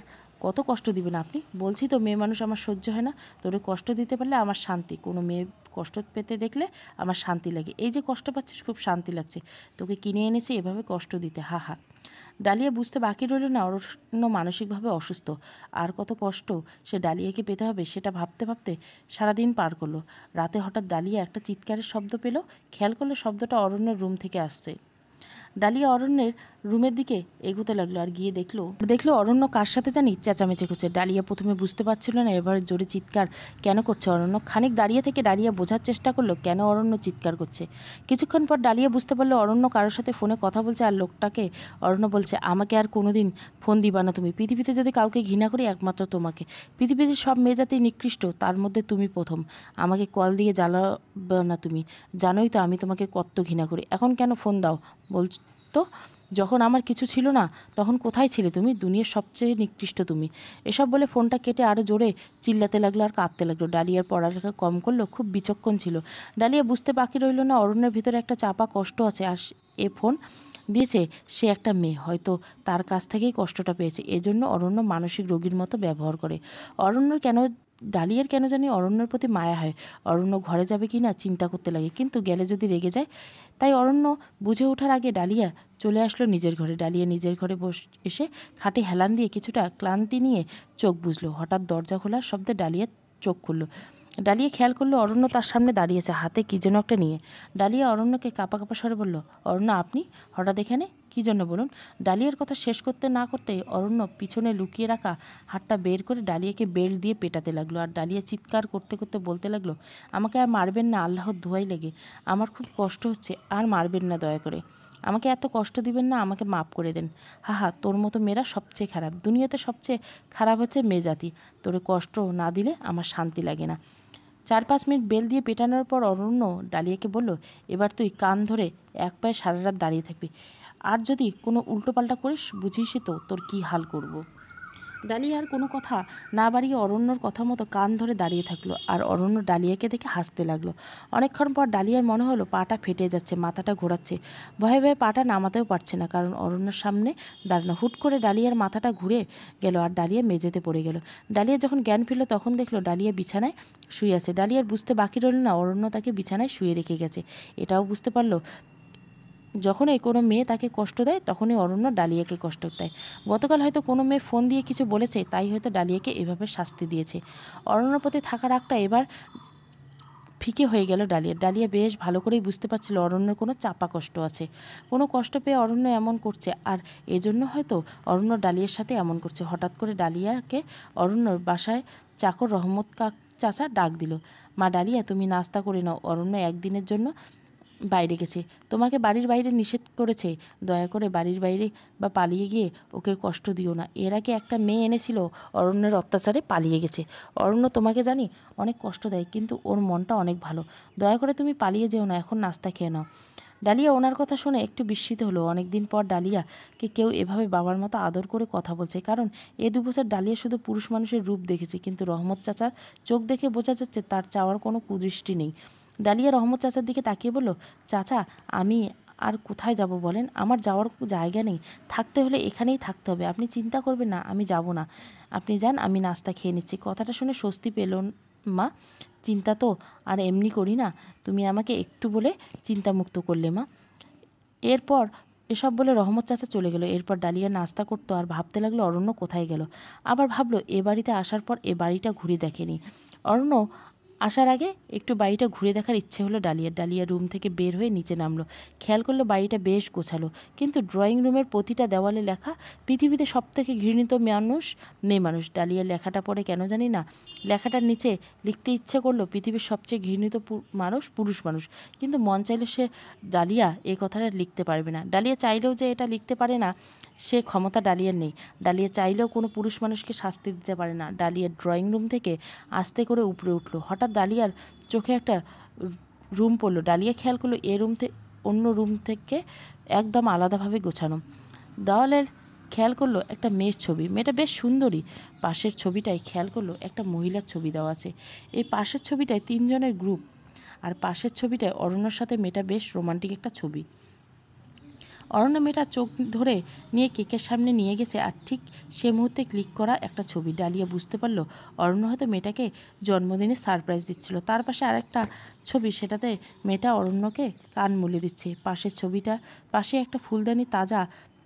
কত কষ্ট দিবেন আপনি বলছি তো মেয়ে মানুষ আমার সহ্য হয় না তোরে কষ্ট দিতে পারলে আমার শান্তি কোনো মেয়ে কষ্ট পেতে দেখলে আমার শান্তি লাগে এই যে কষ্ট পাচ্ছিস খুব শান্তি লাগছে তোকে কিনে এনেছি এভাবে কষ্ট দিতে হা হা ডালিয়া বুঝতে বাকি রইল না অরণ্য মানসিকভাবে অসুস্থ আর কত কষ্ট সে ডালিয়াকে পেতে হবে সেটা ভাবতে ভাবতে সারাদিন পার করলো রাতে হঠাৎ ডালিয়া একটা চিৎকারের শব্দ পেল খেয়াল করলো শব্দটা অরণ্যের রুম থেকে আসছে ডালিয়া অরণ্যের রুমের দিকে এগোতে লাগলো আর গিয়ে দেখলো দেখলো অরণ্য কার সাথে জানি চেঁচামেচি করছে ডালিয়া প্রথমে বুঝতে পারছিল না এবার জোরে চিৎকার কেন করছে অরণ্য খানিক দাঁড়িয়ে থেকে ডালিয়া বোঝার চেষ্টা করলো কেন অরণ্য চিৎকার করছে কিছুক্ষণ পর ডালিয়া বুঝতে পারলো অরণ্য কারোর সাথে ফোনে কথা বলছে আর লোকটাকে অরণ্য বলছে আমাকে আর কোনোদিন ফোন দিবা না তুমি পৃথিবীতে যদি কাউকে ঘৃণা করি একমাত্র তোমাকে পৃথিবীতে সব মেয়ে জাতি নিকৃষ্ট তার মধ্যে তুমি প্রথম আমাকে কল দিয়ে জ্বালাবে না তুমি জানোই তো আমি তোমাকে কত ঘৃণা করি এখন কেন ফোন দাও তো যখন আমার কিছু ছিল না তখন কোথায় ছিলে তুমি দুনিয়ার সবচেয়ে নিকৃষ্ট তুমি এসব বলে ফোনটা কেটে আরও জোরে চিল্লাতে লাগলো আর কাঁদতে লাগলো ডালিয়ার পড়ালেখা কম করলো খুব বিচক্ষণ ছিল ডালিয়া বুঝতে বাকি রইল না অরণ্যের ভিতরে একটা চাপা কষ্ট আছে আর এ ফোন দিয়েছে সে একটা মেয়ে হয়তো তার কাছ থেকেই কষ্টটা পেয়েছে এজন্য অরণ্য মানসিক রোগীর মতো ব্যবহার করে অরণ্যর কেন ডালিয়ার কেন জানি অরণ্যর প্রতি মায়া হয় অরণ্য ঘরে যাবে কি না চিন্তা করতে লাগে কিন্তু গেলে যদি রেগে যায় তাই অরণ্য বুঝে ওঠার আগে ডালিয়া চলে আসলো নিজের ঘরে ডালিয়া নিজের ঘরে বস এসে খাটে হেলান দিয়ে কিছুটা ক্লান্তি নিয়ে চোখ বুঝলো হঠাৎ দরজা খোলার শব্দে ডালিয়া চোখ খুলল ডালিয়া খেয়াল করলো অরণ্য তার সামনে দাঁড়িয়েছে হাতে কী যেন একটা নিয়ে ডালিয়া অরণ্যকে কাপা কাপা স্বরে বলল অরণ্য আপনি হঠাৎ এখানে কী জন্য বলুন ডালিয়ার কথা শেষ করতে না করতে অরণ্য পিছনে লুকিয়ে রাখা হাতটা বের করে ডালিয়াকে বেল দিয়ে পেটাতে লাগলো আর ডালিয়া চিৎকার করতে করতে বলতে লাগলো আমাকে আর মারবেন না আল্লাহর ধোয়াই লেগে আমার খুব কষ্ট হচ্ছে আর মারবেন না দয়া করে আমাকে এত কষ্ট দিবেন না আমাকে মাফ করে দেন হাহা তোর মতো মেয়েরা সবচেয়ে খারাপ দুনিয়াতে সবচেয়ে খারাপ হচ্ছে মেজাতি তোরে কষ্ট না দিলে আমার শান্তি লাগে না চার পাঁচ মিনিট বেল দিয়ে পেটানোর পর অরণ্য ডালিয়াকে বলল এবার তুই কান ধরে এক পায়ে সারা রাত দাঁড়িয়ে থাকবি আর যদি কোনো উল্টোপাল্টা করিস বুঝিসই তো তোর কী হাল করবো ডালিয়ার কোনো কথা না বাড়িয়ে অরণ্যর কথা মতো কান ধরে দাঁড়িয়ে থাকলো আর অরণ্য ডালিয়াকে দেখে হাসতে লাগলো অনেকক্ষণ পর ডালিয়ার মনে হলো পাটা ফেটে যাচ্ছে মাথাটা ঘোরাচ্ছে ভয়ে ভয়ে পাটা নামাতেও পারছে না কারণ অরণ্যর সামনে দাঁড়ানো হুট করে ডালিয়ার মাথাটা ঘুরে গেল আর ডালিয়া মেঝেতে পড়ে গেল ডালিয়া যখন জ্ঞান ফিরল তখন দেখলো ডালিয়া বিছানায় শুয়ে আছে ডালিয়ার বুঝতে বাকি রইল না অরণ্য তাকে বিছানায় শুয়ে রেখে গেছে এটাও বুঝতে পারলো যখনই কোনো মেয়ে তাকে কষ্ট দেয় তখনই অরণ্য ডালিয়াকে কষ্ট দেয় গতকাল হয়তো কোনো মেয়ে ফোন দিয়ে কিছু বলেছে তাই হয়তো ডালিয়াকে এভাবে শাস্তি দিয়েছে অরণ্যর পথে থাকার রাগটা এবার ফিকে হয়ে গেল ডালিয়া ডালিয়া বেশ ভালো করেই বুঝতে পারছিল অরণ্যের কোনো চাপা কষ্ট আছে কোনো কষ্ট পেয়ে অরণ্য এমন করছে আর এজন্য হয়তো অরণ্য ডালিয়ার সাথে এমন করছে হঠাৎ করে ডালিয়াকে অরণ্যর বাসায় চাকর রহমত কাক চাচা ডাক দিল মা ডালিয়া তুমি নাস্তা করে নাও অরণ্য একদিনের জন্য বাইরে গেছে তোমাকে বাড়ির বাইরে নিষেধ করেছে দয়া করে বাড়ির বাইরে বা পালিয়ে গিয়ে ওকে কষ্ট দিও না এর আগে একটা মেয়ে এনেছিল অরণ্যের অত্যাচারে পালিয়ে গেছে অরণ্য তোমাকে জানি অনেক কষ্ট দেয় কিন্তু ওর মনটা অনেক ভালো দয়া করে তুমি পালিয়ে যেও না এখন নাস্তা খেয়ে নাও ডালিয়া ওনার কথা শুনে একটু বিস্মিত হলো অনেকদিন পর ডালিয়াকে কেউ এভাবে বাবার মতো আদর করে কথা বলছে কারণ এ দুবছর ডালিয়া শুধু পুরুষ মানুষের রূপ দেখেছে কিন্তু রহমত চাচার চোখ দেখে বোঝা যাচ্ছে তার চাওয়ার কোনো কুদৃষ্টি নেই ডালিয়া রহমত চাচার দিকে তাকিয়ে বলল চাচা আমি আর কোথায় যাব বলেন আমার যাওয়ার জায়গা নেই থাকতে হলে এখানেই থাকতে হবে আপনি চিন্তা করবেন না আমি যাব না আপনি যান আমি নাস্তা খেয়ে নিচ্ছি কথাটা শুনে স্বস্তি পেল মা চিন্তা তো আর এমনি করি না তুমি আমাকে একটু বলে চিন্তামুক্ত করলে মা এরপর এসব বলে রহমত চাচা চলে গেল এরপর ডালিয়া নাস্তা করতো আর ভাবতে লাগলো অরণ্য কোথায় গেল আবার ভাবলো এ বাড়িতে আসার পর এ বাড়িটা ঘুরে দেখেনি অরণ্য আসার আগে একটু বাড়িটা ঘুরে দেখার ইচ্ছে হলো ডালিয়ার ডালিয়া রুম থেকে বের হয়ে নিচে নামলো খেয়াল করলো বাড়িটা বেশ গোছালো কিন্তু ড্রয়িং রুমের প্রতিটা দেওয়ালে লেখা পৃথিবীতে সবথেকে ঘৃণিত মানুষ মেয়ে মানুষ ডালিয়ার লেখাটা পড়ে কেন জানি না লেখাটার নিচে লিখতে ইচ্ছে করলো পৃথিবীর সবচেয়ে ঘৃণিত মানুষ পুরুষ মানুষ কিন্তু মন চাইলে সে ডালিয়া এই কথাটা লিখতে পারবে না ডালিয়া চাইলেও যে এটা লিখতে পারে না সে ক্ষমতা ডালিয়ার নেই ডালিয়া চাইলেও কোনো পুরুষ মানুষকে শাস্তি দিতে পারে না ডালিয়ার ড্রয়িং রুম থেকে আস্তে করে উপরে উঠলো হঠাৎ হঠাৎ ডালিয়ার চোখে একটা রুম পড়লো ডালিয়া খেয়াল করলো এ রুম থেকে অন্য রুম থেকে একদম আলাদাভাবে গোছানো দেওয়ালের খেয়াল করলো একটা মেয়ের ছবি মেয়েটা বেশ সুন্দরী পাশের ছবিটায় খেয়াল করলো একটা মহিলার ছবি দেওয়া আছে এই পাশের ছবিটায় তিনজনের গ্রুপ আর পাশের ছবিটায় অরণ্যর সাথে মেয়েটা বেশ রোমান্টিক একটা ছবি অরণ্য মেয়েটা চোখ ধরে নিয়ে কেকের সামনে নিয়ে গেছে আর ঠিক সে মুহূর্তে ক্লিক করা একটা ছবি ডালিয়া বুঝতে পারলো অরণ্য হয়তো মেয়েটাকে জন্মদিনে সারপ্রাইজ দিচ্ছিল তার পাশে আরেকটা ছবি সেটাতে মেয়েটা অরণ্যকে কান মুলে দিচ্ছে পাশের ছবিটা পাশে একটা ফুলদানি তাজা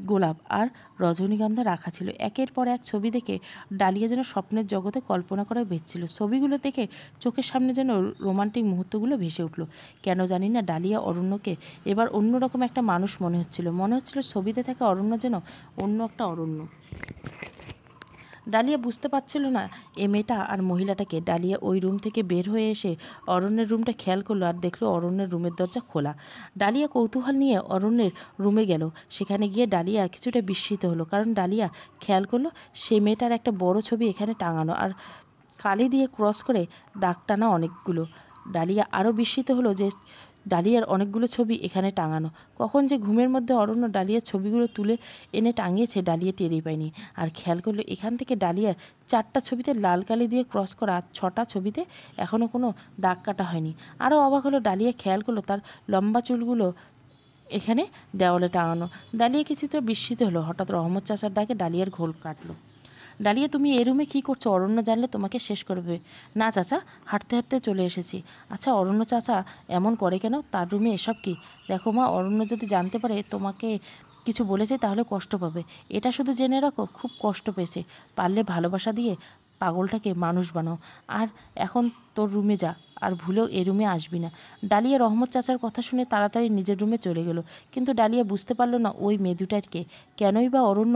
গোলাপ আর রজনীগন্ধা রাখা ছিল একের পর এক ছবি দেখে ডালিয়া যেন স্বপ্নের জগতে কল্পনা করে বেঁচছিল ছবিগুলো দেখে চোখের সামনে যেন রোমান্টিক মুহূর্তগুলো ভেসে উঠল কেন জানি না ডালিয়া অরণ্যকে এবার অন্যরকম একটা মানুষ মনে হচ্ছিল মনে হচ্ছিল ছবিতে থাকা অরণ্য যেন অন্য একটা অরণ্য ডালিয়া বুঝতে পারছিল না এ মেয়েটা আর মহিলাটাকে ডালিয়া ওই রুম থেকে বের হয়ে এসে অরণ্যের রুমটা খেয়াল করলো আর দেখলো অরণ্যের রুমের দরজা খোলা ডালিয়া কৌতূহল নিয়ে অরণ্যের রুমে গেল সেখানে গিয়ে ডালিয়া কিছুটা বিস্মিত হলো কারণ ডালিয়া খেয়াল করলো সে মেয়েটার একটা বড় ছবি এখানে টাঙানো আর কালি দিয়ে ক্রস করে দাগ টানা অনেকগুলো ডালিয়া আরও বিস্মিত হলো যে ডালিয়ার অনেকগুলো ছবি এখানে টাঙানো কখন যে ঘুমের মধ্যে অরণ্য ডালিয়ার ছবিগুলো তুলে এনে টাঙিয়েছে ডালিয়া টেরই পায়নি আর খেয়াল করলো এখান থেকে ডালিয়ার চারটা ছবিতে লাল কালি দিয়ে ক্রস করা ছটা ছবিতে এখনও কোনো দাগ কাটা হয়নি আরও অবাক হলো ডালিয়া খেয়াল করলো তার লম্বা চুলগুলো এখানে দেওয়ালে টাঙানো ডালিয়া কিছুতে বিস্মিত হলো হঠাৎ রহমত চাষার ডাকে ডালিয়ার ঘোল কাটলো ডালিয়া তুমি এ রুমে কী করছো অরণ্য জানলে তোমাকে শেষ করবে না চাচা হাঁটতে হাঁটতে চলে এসেছি আচ্ছা অরণ্য চাচা এমন করে কেন তার রুমে এসব কি দেখো মা অরণ্য যদি জানতে পারে তোমাকে কিছু বলেছে তাহলে কষ্ট পাবে এটা শুধু জেনে রাখো খুব কষ্ট পেয়েছে পারলে ভালোবাসা দিয়ে পাগলটাকে মানুষ বানাও আর এখন তোর রুমে যা আর ভুলেও এ রুমে আসবি না ডালিয়া রহমত চাচার কথা শুনে তাড়াতাড়ি নিজের রুমে চলে গেল কিন্তু ডালিয়া বুঝতে পারল না ওই মেয়ে কেনই বা অরণ্য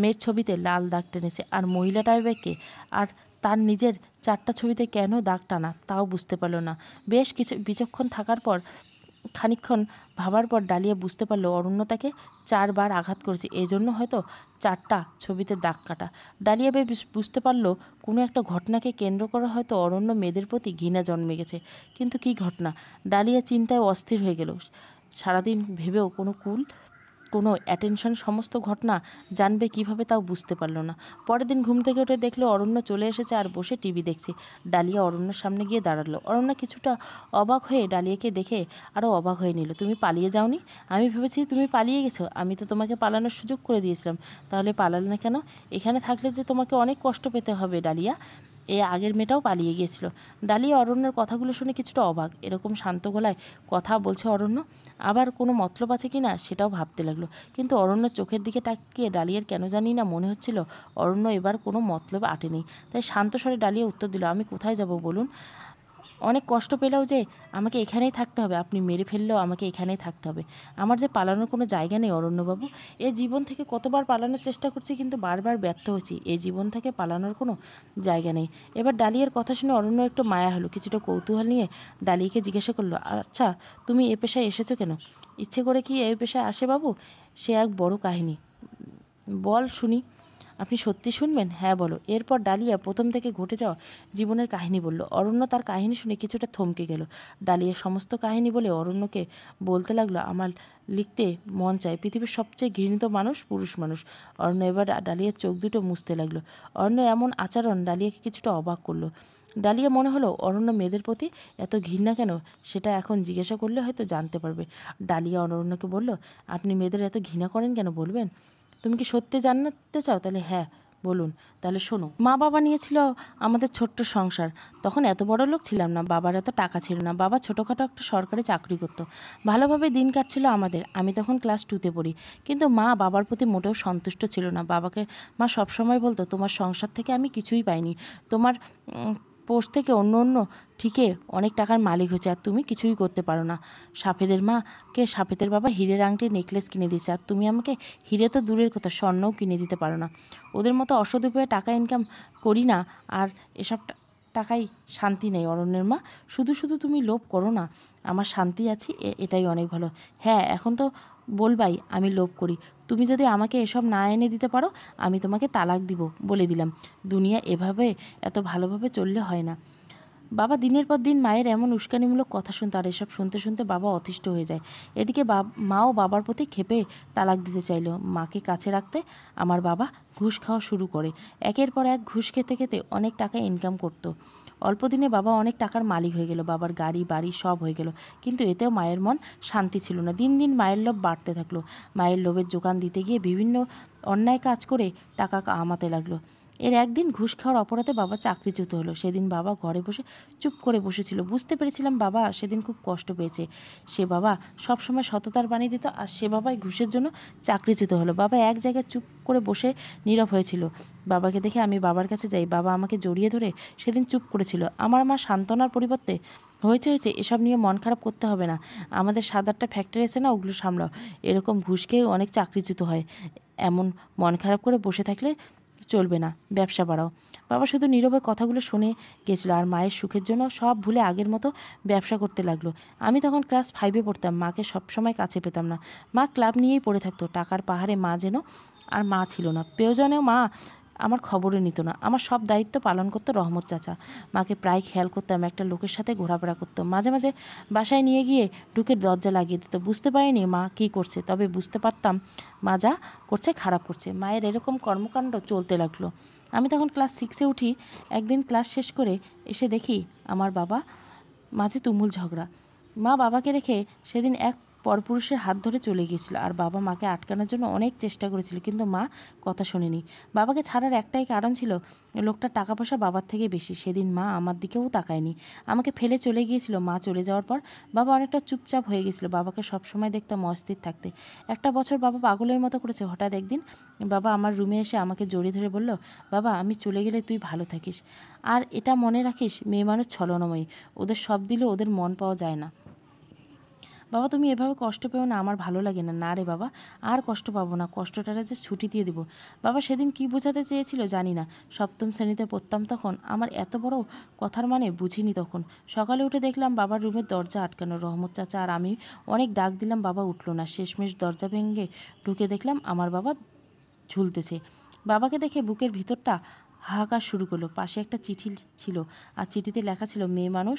মেয়ের ছবিতে লাল দাগ টেনেছে আর মহিলা বেঁকে আর তার নিজের চারটা ছবিতে কেন দাগ টানা তাও বুঝতে পারল না বেশ কিছু বিচক্ষণ থাকার পর খানিক্ষণ ভাবার পর ডালিয়া বুঝতে পারলো অরণ্য তাকে চারবার আঘাত করেছে এই জন্য হয়তো চারটা ছবিতে দাগ কাটা ডালিয়া বে বুঝতে পারলো কোনো একটা ঘটনাকে কেন্দ্র করে হয়তো অরণ্য মেয়েদের প্রতি ঘৃণা জন্মে গেছে কিন্তু কি ঘটনা ডালিয়া চিন্তায় অস্থির হয়ে গেল সারাদিন ভেবেও কোনো কুল কোনো অ্যাটেনশন সমস্ত ঘটনা জানবে কিভাবে তাও বুঝতে পারল না পরের দিন ঘুম থেকে উঠে দেখলো অরণ্য চলে এসেছে আর বসে টিভি দেখছে ডালিয়া অরণ্যর সামনে গিয়ে দাঁড়ালো অরণ্য কিছুটা অবাক হয়ে ডালিয়াকে দেখে আরও অবাক হয়ে নিল তুমি পালিয়ে যাওনি আমি ভেবেছি তুমি পালিয়ে গেছো আমি তো তোমাকে পালানোর সুযোগ করে দিয়েছিলাম তাহলে পালালে না কেন এখানে থাকলে যে তোমাকে অনেক কষ্ট পেতে হবে ডালিয়া এ আগের মেয়েটাও পালিয়ে গিয়েছিল ডালি অরণ্যের কথাগুলো শুনে কিছুটা অবাক এরকম শান্ত গলায় কথা বলছে অরণ্য আবার কোনো মতলব আছে কি না সেটাও ভাবতে লাগলো কিন্তু অরণ্য চোখের দিকে তাকিয়ে ডালিয়ার কেন জানি না মনে হচ্ছিল অরণ্য এবার কোনো মতলব আটেনি তাই শান্ত স্বরে ডালিয়া উত্তর দিল আমি কোথায় যাব বলুন অনেক কষ্ট পেলেও যে আমাকে এখানেই থাকতে হবে আপনি মেরে ফেললেও আমাকে এখানেই থাকতে হবে আমার যে পালানোর কোনো জায়গা নেই অরণ্যবাবু এ জীবন থেকে কতবার পালানোর চেষ্টা করছি কিন্তু বারবার ব্যর্থ হয়েছি এই জীবন থেকে পালানোর কোনো জায়গা নেই এবার ডালিয়ার কথা শুনে অরণ্য একটু মায়া হলো কিছুটা কৌতূহল নিয়ে ডালিয়াকে জিজ্ঞাসা করলো আচ্ছা তুমি এ পেশায় এসেছো কেন ইচ্ছে করে কি এই পেশায় আসে বাবু সে এক বড় কাহিনী বল শুনি আপনি সত্যি শুনবেন হ্যাঁ বলো এরপর ডালিয়া প্রথম থেকে ঘটে যাওয়া জীবনের কাহিনী বলল অরণ্য তার কাহিনী শুনে কিছুটা থমকে গেল ডালিয়া সমস্ত কাহিনী বলে অরণ্যকে বলতে লাগলো আমার লিখতে মন চায় পৃথিবীর সবচেয়ে ঘৃণিত মানুষ পুরুষ মানুষ অরণ্য এবার ডালিয়ার চোখ দুটো মুছতে লাগলো অরণ্য এমন আচরণ ডালিয়াকে কিছুটা অবাক করলো ডালিয়া মনে হলো অরণ্য মেয়েদের প্রতি এত ঘৃণা কেন সেটা এখন জিজ্ঞাসা করলে হয়তো জানতে পারবে ডালিয়া অরণ্যকে বলল আপনি মেয়েদের এত ঘৃণা করেন কেন বলবেন তুমি কি সত্যি জানাতে চাও তাহলে হ্যাঁ বলুন তাহলে শোনো মা বাবা নিয়েছিল আমাদের ছোট্ট সংসার তখন এত বড় লোক ছিলাম না বাবার এত টাকা ছিল না বাবা ছোটোখাটো একটা সরকারি চাকরি করতো ভালোভাবে দিন কাটছিল আমাদের আমি তখন ক্লাস টুতে পড়ি কিন্তু মা বাবার প্রতি মোটেও সন্তুষ্ট ছিল না বাবাকে মা সবসময় বলতো তোমার সংসার থেকে আমি কিছুই পাইনি তোমার পোস্ট থেকে অন্য অন্য ঠিকে অনেক টাকার মালিক হয়েছে আর তুমি কিছুই করতে পারো না সাফেদের মাকে সাফেদের বাবা হিরের আংটি নেকলেস কিনে দিয়েছে আর তুমি আমাকে হিরে তো দূরের কথা স্বর্ণও কিনে দিতে পারো না ওদের মতো অসদুপায় টাকা ইনকাম করি না আর এসব টাকাই শান্তি নেই অরণ্যের মা শুধু শুধু তুমি লোভ করো না আমার শান্তি আছে এটাই অনেক ভালো হ্যাঁ এখন তো বলবাই আমি লোভ করি তুমি যদি আমাকে এসব না এনে দিতে পারো আমি তোমাকে তালাক দিব বলে দিলাম দুনিয়া এভাবে এত ভালোভাবে চললে হয় না বাবা দিনের পর দিন মায়ের এমন উস্কানিমূলক কথা শুনতে আর এসব শুনতে শুনতে বাবা অতিষ্ঠ হয়ে যায় এদিকে মাও বাবার প্রতি খেপে তালাক দিতে চাইল মাকে কাছে রাখতে আমার বাবা ঘুষ খাওয়া শুরু করে একের পর এক ঘুষ খেতে খেতে অনেক টাকা ইনকাম করত। অল্প দিনে বাবা অনেক টাকার মালিক হয়ে গেল বাবার গাড়ি বাড়ি সব হয়ে গেল কিন্তু এতেও মায়ের মন শান্তি ছিল না দিন দিন মায়ের লোভ বাড়তে থাকলো মায়ের লোভের যোগান দিতে গিয়ে বিভিন্ন অন্যায় কাজ করে টাকা কামাতে লাগলো এর একদিন ঘুষ খাওয়ার অপরাধে বাবা চাকরিচ্যুত হলো সেদিন বাবা ঘরে বসে চুপ করে বসেছিল বুঝতে পেরেছিলাম বাবা সেদিন খুব কষ্ট পেয়েছে সে বাবা সবসময় সততার বানিয়ে দিত আর সে বাবাই ঘুষের জন্য চাকরিচ্যুত হলো বাবা এক জায়গায় চুপ করে বসে নীরব হয়েছিল বাবাকে দেখে আমি বাবার কাছে যাই বাবা আমাকে জড়িয়ে ধরে সেদিন চুপ করেছিল আমার মা সান্ত্বনার পরিবর্তে হয়েছে হয়েছে এসব নিয়ে মন খারাপ করতে হবে না আমাদের সাত আটটা ফ্যাক্টরি আছে না ওগুলো সামলাও এরকম ঘুষ অনেক চাকরিচ্যুত হয় এমন মন খারাপ করে বসে থাকলে চলবে না ব্যবসা বাড়াও বাবা শুধু নীরবে কথাগুলো শুনে গেছিলো আর মায়ের সুখের জন্য সব ভুলে আগের মতো ব্যবসা করতে লাগলো আমি তখন ক্লাস ফাইভে পড়তাম মাকে সবসময় কাছে পেতাম না মা ক্লাব নিয়েই পড়ে থাকতো টাকার পাহাড়ে মা যেন আর মা ছিল না প্রয়োজনেও মা আমার খবরও নিত না আমার সব দায়িত্ব পালন করতো রহমত চাচা মাকে প্রায় খেয়াল করতাম একটা লোকের সাথে ঘোরাফেরা করতো মাঝে মাঝে বাসায় নিয়ে গিয়ে ঢুকে দরজা লাগিয়ে দিত বুঝতে পারিনি মা কী করছে তবে বুঝতে পারতাম মা যা করছে খারাপ করছে মায়ের এরকম কর্মকাণ্ড চলতে লাগলো আমি তখন ক্লাস সিক্সে উঠি একদিন ক্লাস শেষ করে এসে দেখি আমার বাবা মাঝে তুমুল ঝগড়া মা বাবাকে রেখে সেদিন এক পরপুরুষের হাত ধরে চলে গিয়েছিল আর বাবা মাকে আটকানোর জন্য অনেক চেষ্টা করেছিল কিন্তু মা কথা শুনেনি বাবাকে ছাড়ার একটাই কারণ ছিল লোকটার টাকা পয়সা বাবার থেকে বেশি সেদিন মা আমার দিকেও তাকায়নি আমাকে ফেলে চলে গিয়েছিল মা চলে যাওয়ার পর বাবা অনেকটা চুপচাপ হয়ে গেছিল বাবাকে সবসময় দেখতাম অস্থির থাকতে একটা বছর বাবা পাগলের মতো করেছে হঠাৎ একদিন বাবা আমার রুমে এসে আমাকে জড়িয়ে ধরে বলল বাবা আমি চলে গেলে তুই ভালো থাকিস আর এটা মনে রাখিস মেয়ে মানুষ ছলনময়ী ওদের সব দিলে ওদের মন পাওয়া যায় না বাবা তুমি এভাবে কষ্ট পেও না আমার ভালো লাগে না না রে বাবা আর কষ্ট পাবো না কষ্টটা যে ছুটি দিয়ে দেবো বাবা সেদিন কি বোঝাতে চেয়েছিল জানি না সপ্তম শ্রেণীতে পড়তাম তখন আমার এত বড় কথার মানে বুঝিনি তখন সকালে উঠে দেখলাম বাবার রুমের দরজা আটকানো রহমত চাচা আর আমি অনেক ডাক দিলাম বাবা উঠলো না শেষমেশ দরজা ভেঙে ঢুকে দেখলাম আমার বাবা ঝুলতেছে বাবাকে দেখে বুকের ভিতরটা হাহাকার শুরু করলো পাশে একটা চিঠি ছিল আর চিঠিতে লেখা ছিল মেয়ে মানুষ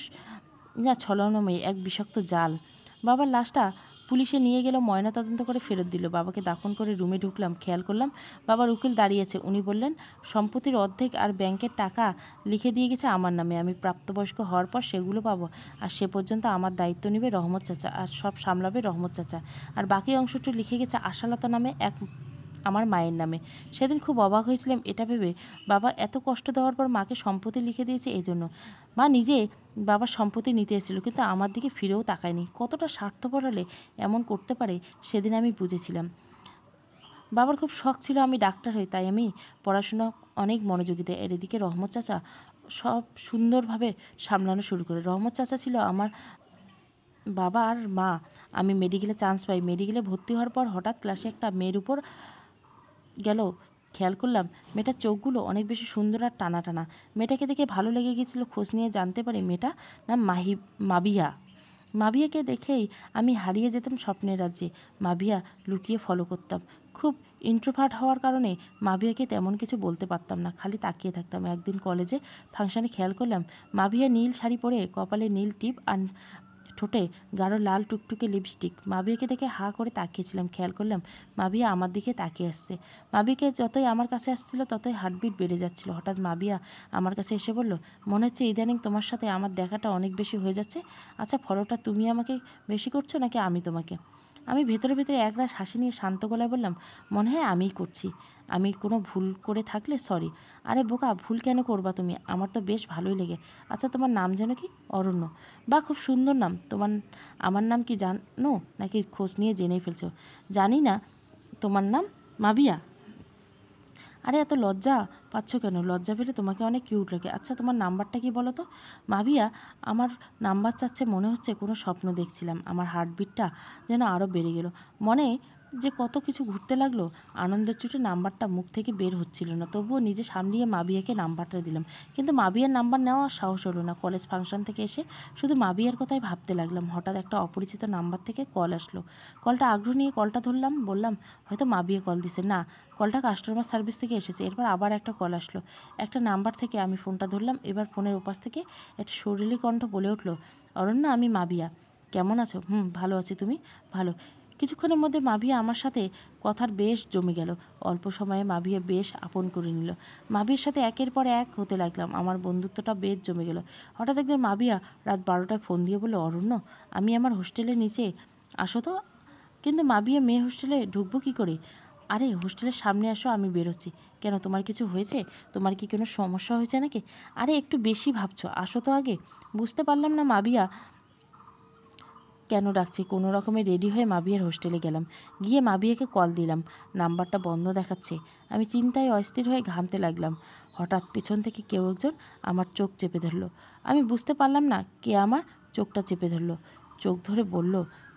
না ছলনো মেয়ে এক বিষাক্ত জাল বাবার লাশটা পুলিশে নিয়ে গেল ময়নাতদন্ত করে ফেরত দিল বাবাকে দাফন করে রুমে ঢুকলাম খেয়াল করলাম বাবার উকিল দাঁড়িয়েছে উনি বললেন সম্পত্তির অর্ধেক আর ব্যাংকের টাকা লিখে দিয়ে গেছে আমার নামে আমি প্রাপ্তবয়স্ক হওয়ার পর সেগুলো পাবো আর সে পর্যন্ত আমার দায়িত্ব নেবে রহমত চাচা আর সব সামলাবে রহমত চাচা আর বাকি অংশটি লিখে গেছে আশালতা নামে এক আমার মায়ের নামে সেদিন খুব অবাক হয়েছিলাম এটা ভেবে বাবা এত কষ্ট দেওয়ার পর মাকে সম্পত্তি লিখে দিয়েছে এই জন্য মা নিজে বাবার সম্পত্তি নিতে এসেছিল কিন্তু আমার দিকে ফিরেও তাকায়নি কতটা স্বার্থপর হলে এমন করতে পারে সেদিন আমি বুঝেছিলাম বাবার খুব শখ ছিল আমি ডাক্তার হই তাই আমি পড়াশোনা অনেক মনোযোগী দেয় এর এদিকে রহমত চাচা সব সুন্দরভাবে সামলানো শুরু করে রহমত চাচা ছিল আমার বাবা আর মা আমি মেডিকেলে চান্স পাই মেডিকেলে ভর্তি হওয়ার পর হঠাৎ ক্লাসে একটা মেয়ের উপর গেল খেয়াল করলাম মেয়েটার চোখগুলো অনেক বেশি সুন্দর আর টানা টানা মেয়েটাকে দেখে ভালো লেগে গেছিলো খোঁজ নিয়ে জানতে পারি মেয়েটা নাম মাহি মাবিয়া মাবিয়াকে দেখেই আমি হারিয়ে যেতাম স্বপ্নের রাজ্যে মাবিয়া লুকিয়ে ফলো করতাম খুব ইন্ট্রোভার্ট হওয়ার কারণে মাবিয়াকে তেমন কিছু বলতে পারতাম না খালি তাকিয়ে থাকতাম একদিন কলেজে ফাংশানে খেয়াল করলাম মাবিয়া নীল শাড়ি পরে কপালে নীল টিপ আর ঠোঁটে গাঢ় লাল টুকটুকে লিপস্টিক মাবিয়াকে দেখে হা করে তাকিয়েছিলাম খেয়াল করলাম মাবিয়া আমার দিকে তাকিয়ে আসছে মাবিয়াকে যতই আমার কাছে আসছিল ততই হার্টবিট বেড়ে যাচ্ছিল হঠাৎ মাবিয়া আমার কাছে এসে বলল মনে হচ্ছে ইদানিং তোমার সাথে আমার দেখাটা অনেক বেশি হয়ে যাচ্ছে আচ্ছা ফলোটা তুমি আমাকে বেশি করছো নাকি আমি তোমাকে আমি ভেতরে ভেতরে একরাশ হাসি নিয়ে শান্ত গলায় বললাম মনে হয় আমিই করছি আমি কোনো ভুল করে থাকলে সরি আরে বোকা ভুল কেন করবা তুমি আমার তো বেশ ভালোই লেগে আচ্ছা তোমার নাম যেন কি অরণ্য বা খুব সুন্দর নাম তোমার আমার নাম কি জানো নাকি খোঁজ নিয়ে জেনে ফেলছো জানি না তোমার নাম মাবিয়া আরে এত লজ্জা পাচ্ছ কেন লজ্জা পেলে তোমাকে অনেক কিউট লাগে আচ্ছা তোমার নাম্বারটা কি বলো তো মাভিয়া আমার নাম্বার চাচ্ছে মনে হচ্ছে কোনো স্বপ্ন দেখছিলাম আমার হার্টবিটটা যেন আরও বেড়ে গেল মনে যে কত কিছু ঘুরতে লাগলো আনন্দের চোটে নাম্বারটা মুখ থেকে বের হচ্ছিল না তবুও নিজে সামলিয়ে মাবিয়াকে নাম্বারটা দিলাম কিন্তু মাবিয়ার নাম্বার নেওয়ার সাহস হলো না কলেজ ফাংশন থেকে এসে শুধু মাবিয়ার কথাই ভাবতে লাগলাম হঠাৎ একটা অপরিচিত নাম্বার থেকে কল আসলো কলটা আগ্রহ নিয়ে কলটা ধরলাম বললাম হয়তো মাবিয়া কল দিছে না কলটা কাস্টমার সার্ভিস থেকে এসেছে এরপর আবার একটা কল আসলো একটা নাম্বার থেকে আমি ফোনটা ধরলাম এবার ফোনের ওপাশ থেকে একটা শরীরী কণ্ঠ বলে উঠলো অরণ্য আমি মাবিয়া কেমন আছো হুম ভালো আছি তুমি ভালো কিছুক্ষণের মধ্যে মাভিয়া আমার সাথে কথার বেশ জমে গেল অল্প সময়ে মাভিয়া বেশ আপন করে নিল মাভিয়ার সাথে একের পর এক হতে লাগলাম আমার বন্ধুত্বটা বেশ জমে গেল হঠাৎ একদিন মাভিয়া রাত বারোটায় ফোন দিয়ে বলল অরণ্য আমি আমার হোস্টেলের নিচে আসো তো কিন্তু মাবিয়া মেয়ে হোস্টেলে ঢুকবো কী করে আরে হোস্টেলের সামনে আসো আমি বেরোচ্ছি কেন তোমার কিছু হয়েছে তোমার কি কোনো সমস্যা হয়েছে নাকি আরে একটু বেশি ভাবছো আসো তো আগে বুঝতে পারলাম না মাবিয়া কেন ডাকছি কোনো রকমে রেডি হয়ে মাবিয়ার হোস্টেলে গেলাম গিয়ে মাবিয়াকে কল দিলাম নাম্বারটা বন্ধ দেখাচ্ছে আমি চিন্তায় অস্থির হয়ে ঘামতে লাগলাম হঠাৎ পেছন থেকে কেউ একজন আমার চোখ চেপে ধরলো আমি বুঝতে পারলাম না কে আমার চোখটা চেপে ধরলো চোখ ধরে বলল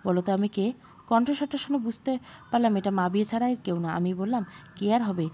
বলো তো আমি কে কণ্ঠস্বরটা শুনে বুঝতে পারলাম এটা মাবিয়ে ছাড়া কেউ না আমি বললাম কে আর হবে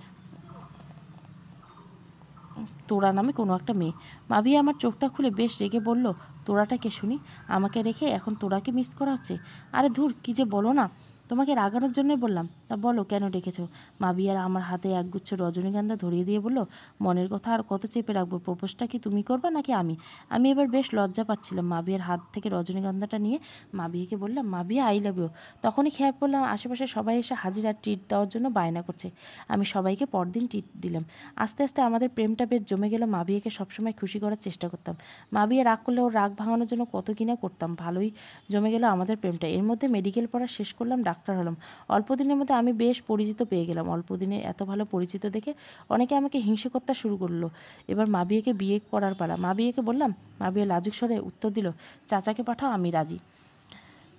তোরা নামে কোনো একটা মেয়ে মাবি আমার চোখটা খুলে বেশ রেগে বলল তোরাটাকে শুনি আমাকে রেখে এখন তোরাকে মিস করা হচ্ছে আরে ধুর কী যে বলো না তোমাকে রাগানোর জন্যই বললাম তা বলো কেন ডেকেছ মাবিয়ার আমার হাতে একগুচ্ছ রজনীগন্ধা ধরিয়ে দিয়ে বলল মনের কথা আর কত চেপে রাখবো প্রপোজটা কি তুমি করবা নাকি আমি আমি এবার বেশ লজ্জা পাচ্ছিলাম মাবিয়ার হাত থেকে রজনীগন্ধাটা নিয়ে মাবিয়াকে বললাম মাবিয়া আই লাভ ইউ তখনই খেয়াল করলাম আশেপাশে সবাই এসে হাজিরা ট্রিট দেওয়ার জন্য বায়না করছে আমি সবাইকে পরদিন ট্রিট দিলাম আস্তে আস্তে আমাদের প্রেমটা বেশ জমে গেল মাবিয়াকে সবসময় খুশি করার চেষ্টা করতাম মাবিয়া রাগ করলে ওর রাগ ভাঙানোর জন্য কত কিনা করতাম ভালোই জমে গেল আমাদের প্রেমটা এর মধ্যে মেডিকেল পড়া শেষ করলাম ডাক্তার হলাম অল্প দিনের মধ্যে আমি বেশ পরিচিত পেয়ে গেলাম অল্প দিনে এত ভালো পরিচিত দেখে অনেকে আমাকে হিংসে করতে শুরু করলো এবার মা বিয়েকে বিয়ে করার পালা মা বিয়েকে বললাম মা বিয়ে লাজুক স্বরে উত্তর দিল চাচাকে পাঠাও আমি রাজি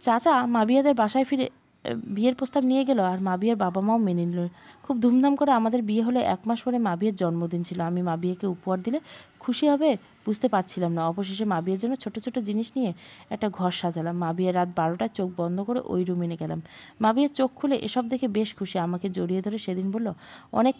চাচা মা বিয়েদের বাসায় ফিরে বিয়ের প্রস্তাব নিয়ে গেল আর মাবিয়ার বাবা মাও মেনে নিল খুব ধুমধাম করে আমাদের বিয়ে হলে এক মাস পরে মাবিয়ার জন্মদিন ছিল আমি বিয়েকে উপহার দিলে খুশি হবে বুঝতে পারছিলাম না অবশেষে মাবিয়ার জন্য ছোট ছোট জিনিস নিয়ে একটা ঘর সাজালাম মাবিয়া রাত বারোটা চোখ বন্ধ করে ওই নিয়ে গেলাম মাবিয়া চোখ খুলে এসব দেখে বেশ খুশি আমাকে জড়িয়ে ধরে সেদিন বলল অনেক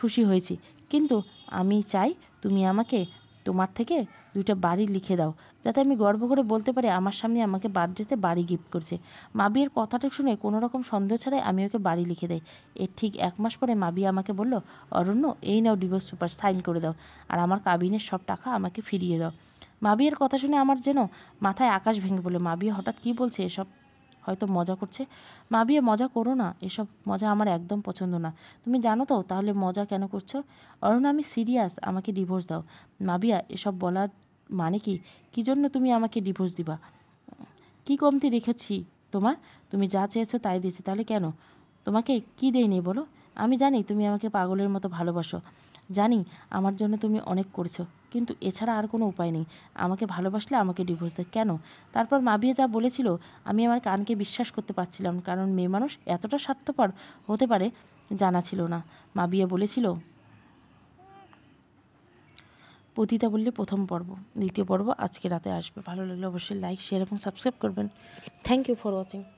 খুশি হয়েছি কিন্তু আমি চাই তুমি আমাকে তোমার থেকে দুইটা বাড়ি লিখে দাও যাতে আমি গর্ব করে বলতে পারি আমার সামনে আমাকে বার্থডেতে বাড়ি গিফট করছে মাবিয়ের কথাটা শুনে কোনো রকম সন্দেহ ছাড়াই আমি ওকে বাড়ি লিখে দেয় এর ঠিক এক মাস পরে মাবি আমাকে বলল অরণ্য এই নাও ডিভোর্স পেপার সাইন করে দাও আর আমার কাবিনের সব টাকা আমাকে ফিরিয়ে দাও মাবিয়ের কথা শুনে আমার যেন মাথায় আকাশ ভেঙে পড়লো মাবি হঠাৎ কি বলছে এসব হয়তো মজা করছে মাবিয়া মজা করো না এসব মজা আমার একদম পছন্দ না তুমি জানো তো তাহলে মজা কেন করছো অরুণ আমি সিরিয়াস আমাকে ডিভোর্স দাও মাবিয়া এসব বলার মানে কি কী জন্য তুমি আমাকে ডিভোর্স দিবা কি কমতি রেখেছি তোমার তুমি যা চেয়েছো তাই দিয়েছি তাহলে কেন তোমাকে কি দেয়নি বলো আমি জানি তুমি আমাকে পাগলের মতো ভালোবাসো জানি আমার জন্য তুমি অনেক করেছো কিন্তু এছাড়া আর কোনো উপায় নেই আমাকে ভালোবাসলে আমাকে ডিভোর্স দেয় কেন তারপর মাবিয়া যা বলেছিল আমি আমার কানকে বিশ্বাস করতে পারছিলাম কারণ মেয়ে মানুষ এতটা স্বার্থপর হতে পারে জানা ছিল না মাবিয়া বলেছিল পতিতা বললে প্রথম পর্ব দ্বিতীয় পর্ব আজকে রাতে আসবে ভালো লাগলে অবশ্যই লাইক শেয়ার এবং সাবস্ক্রাইব করবেন থ্যাংক ইউ ফর ওয়াচিং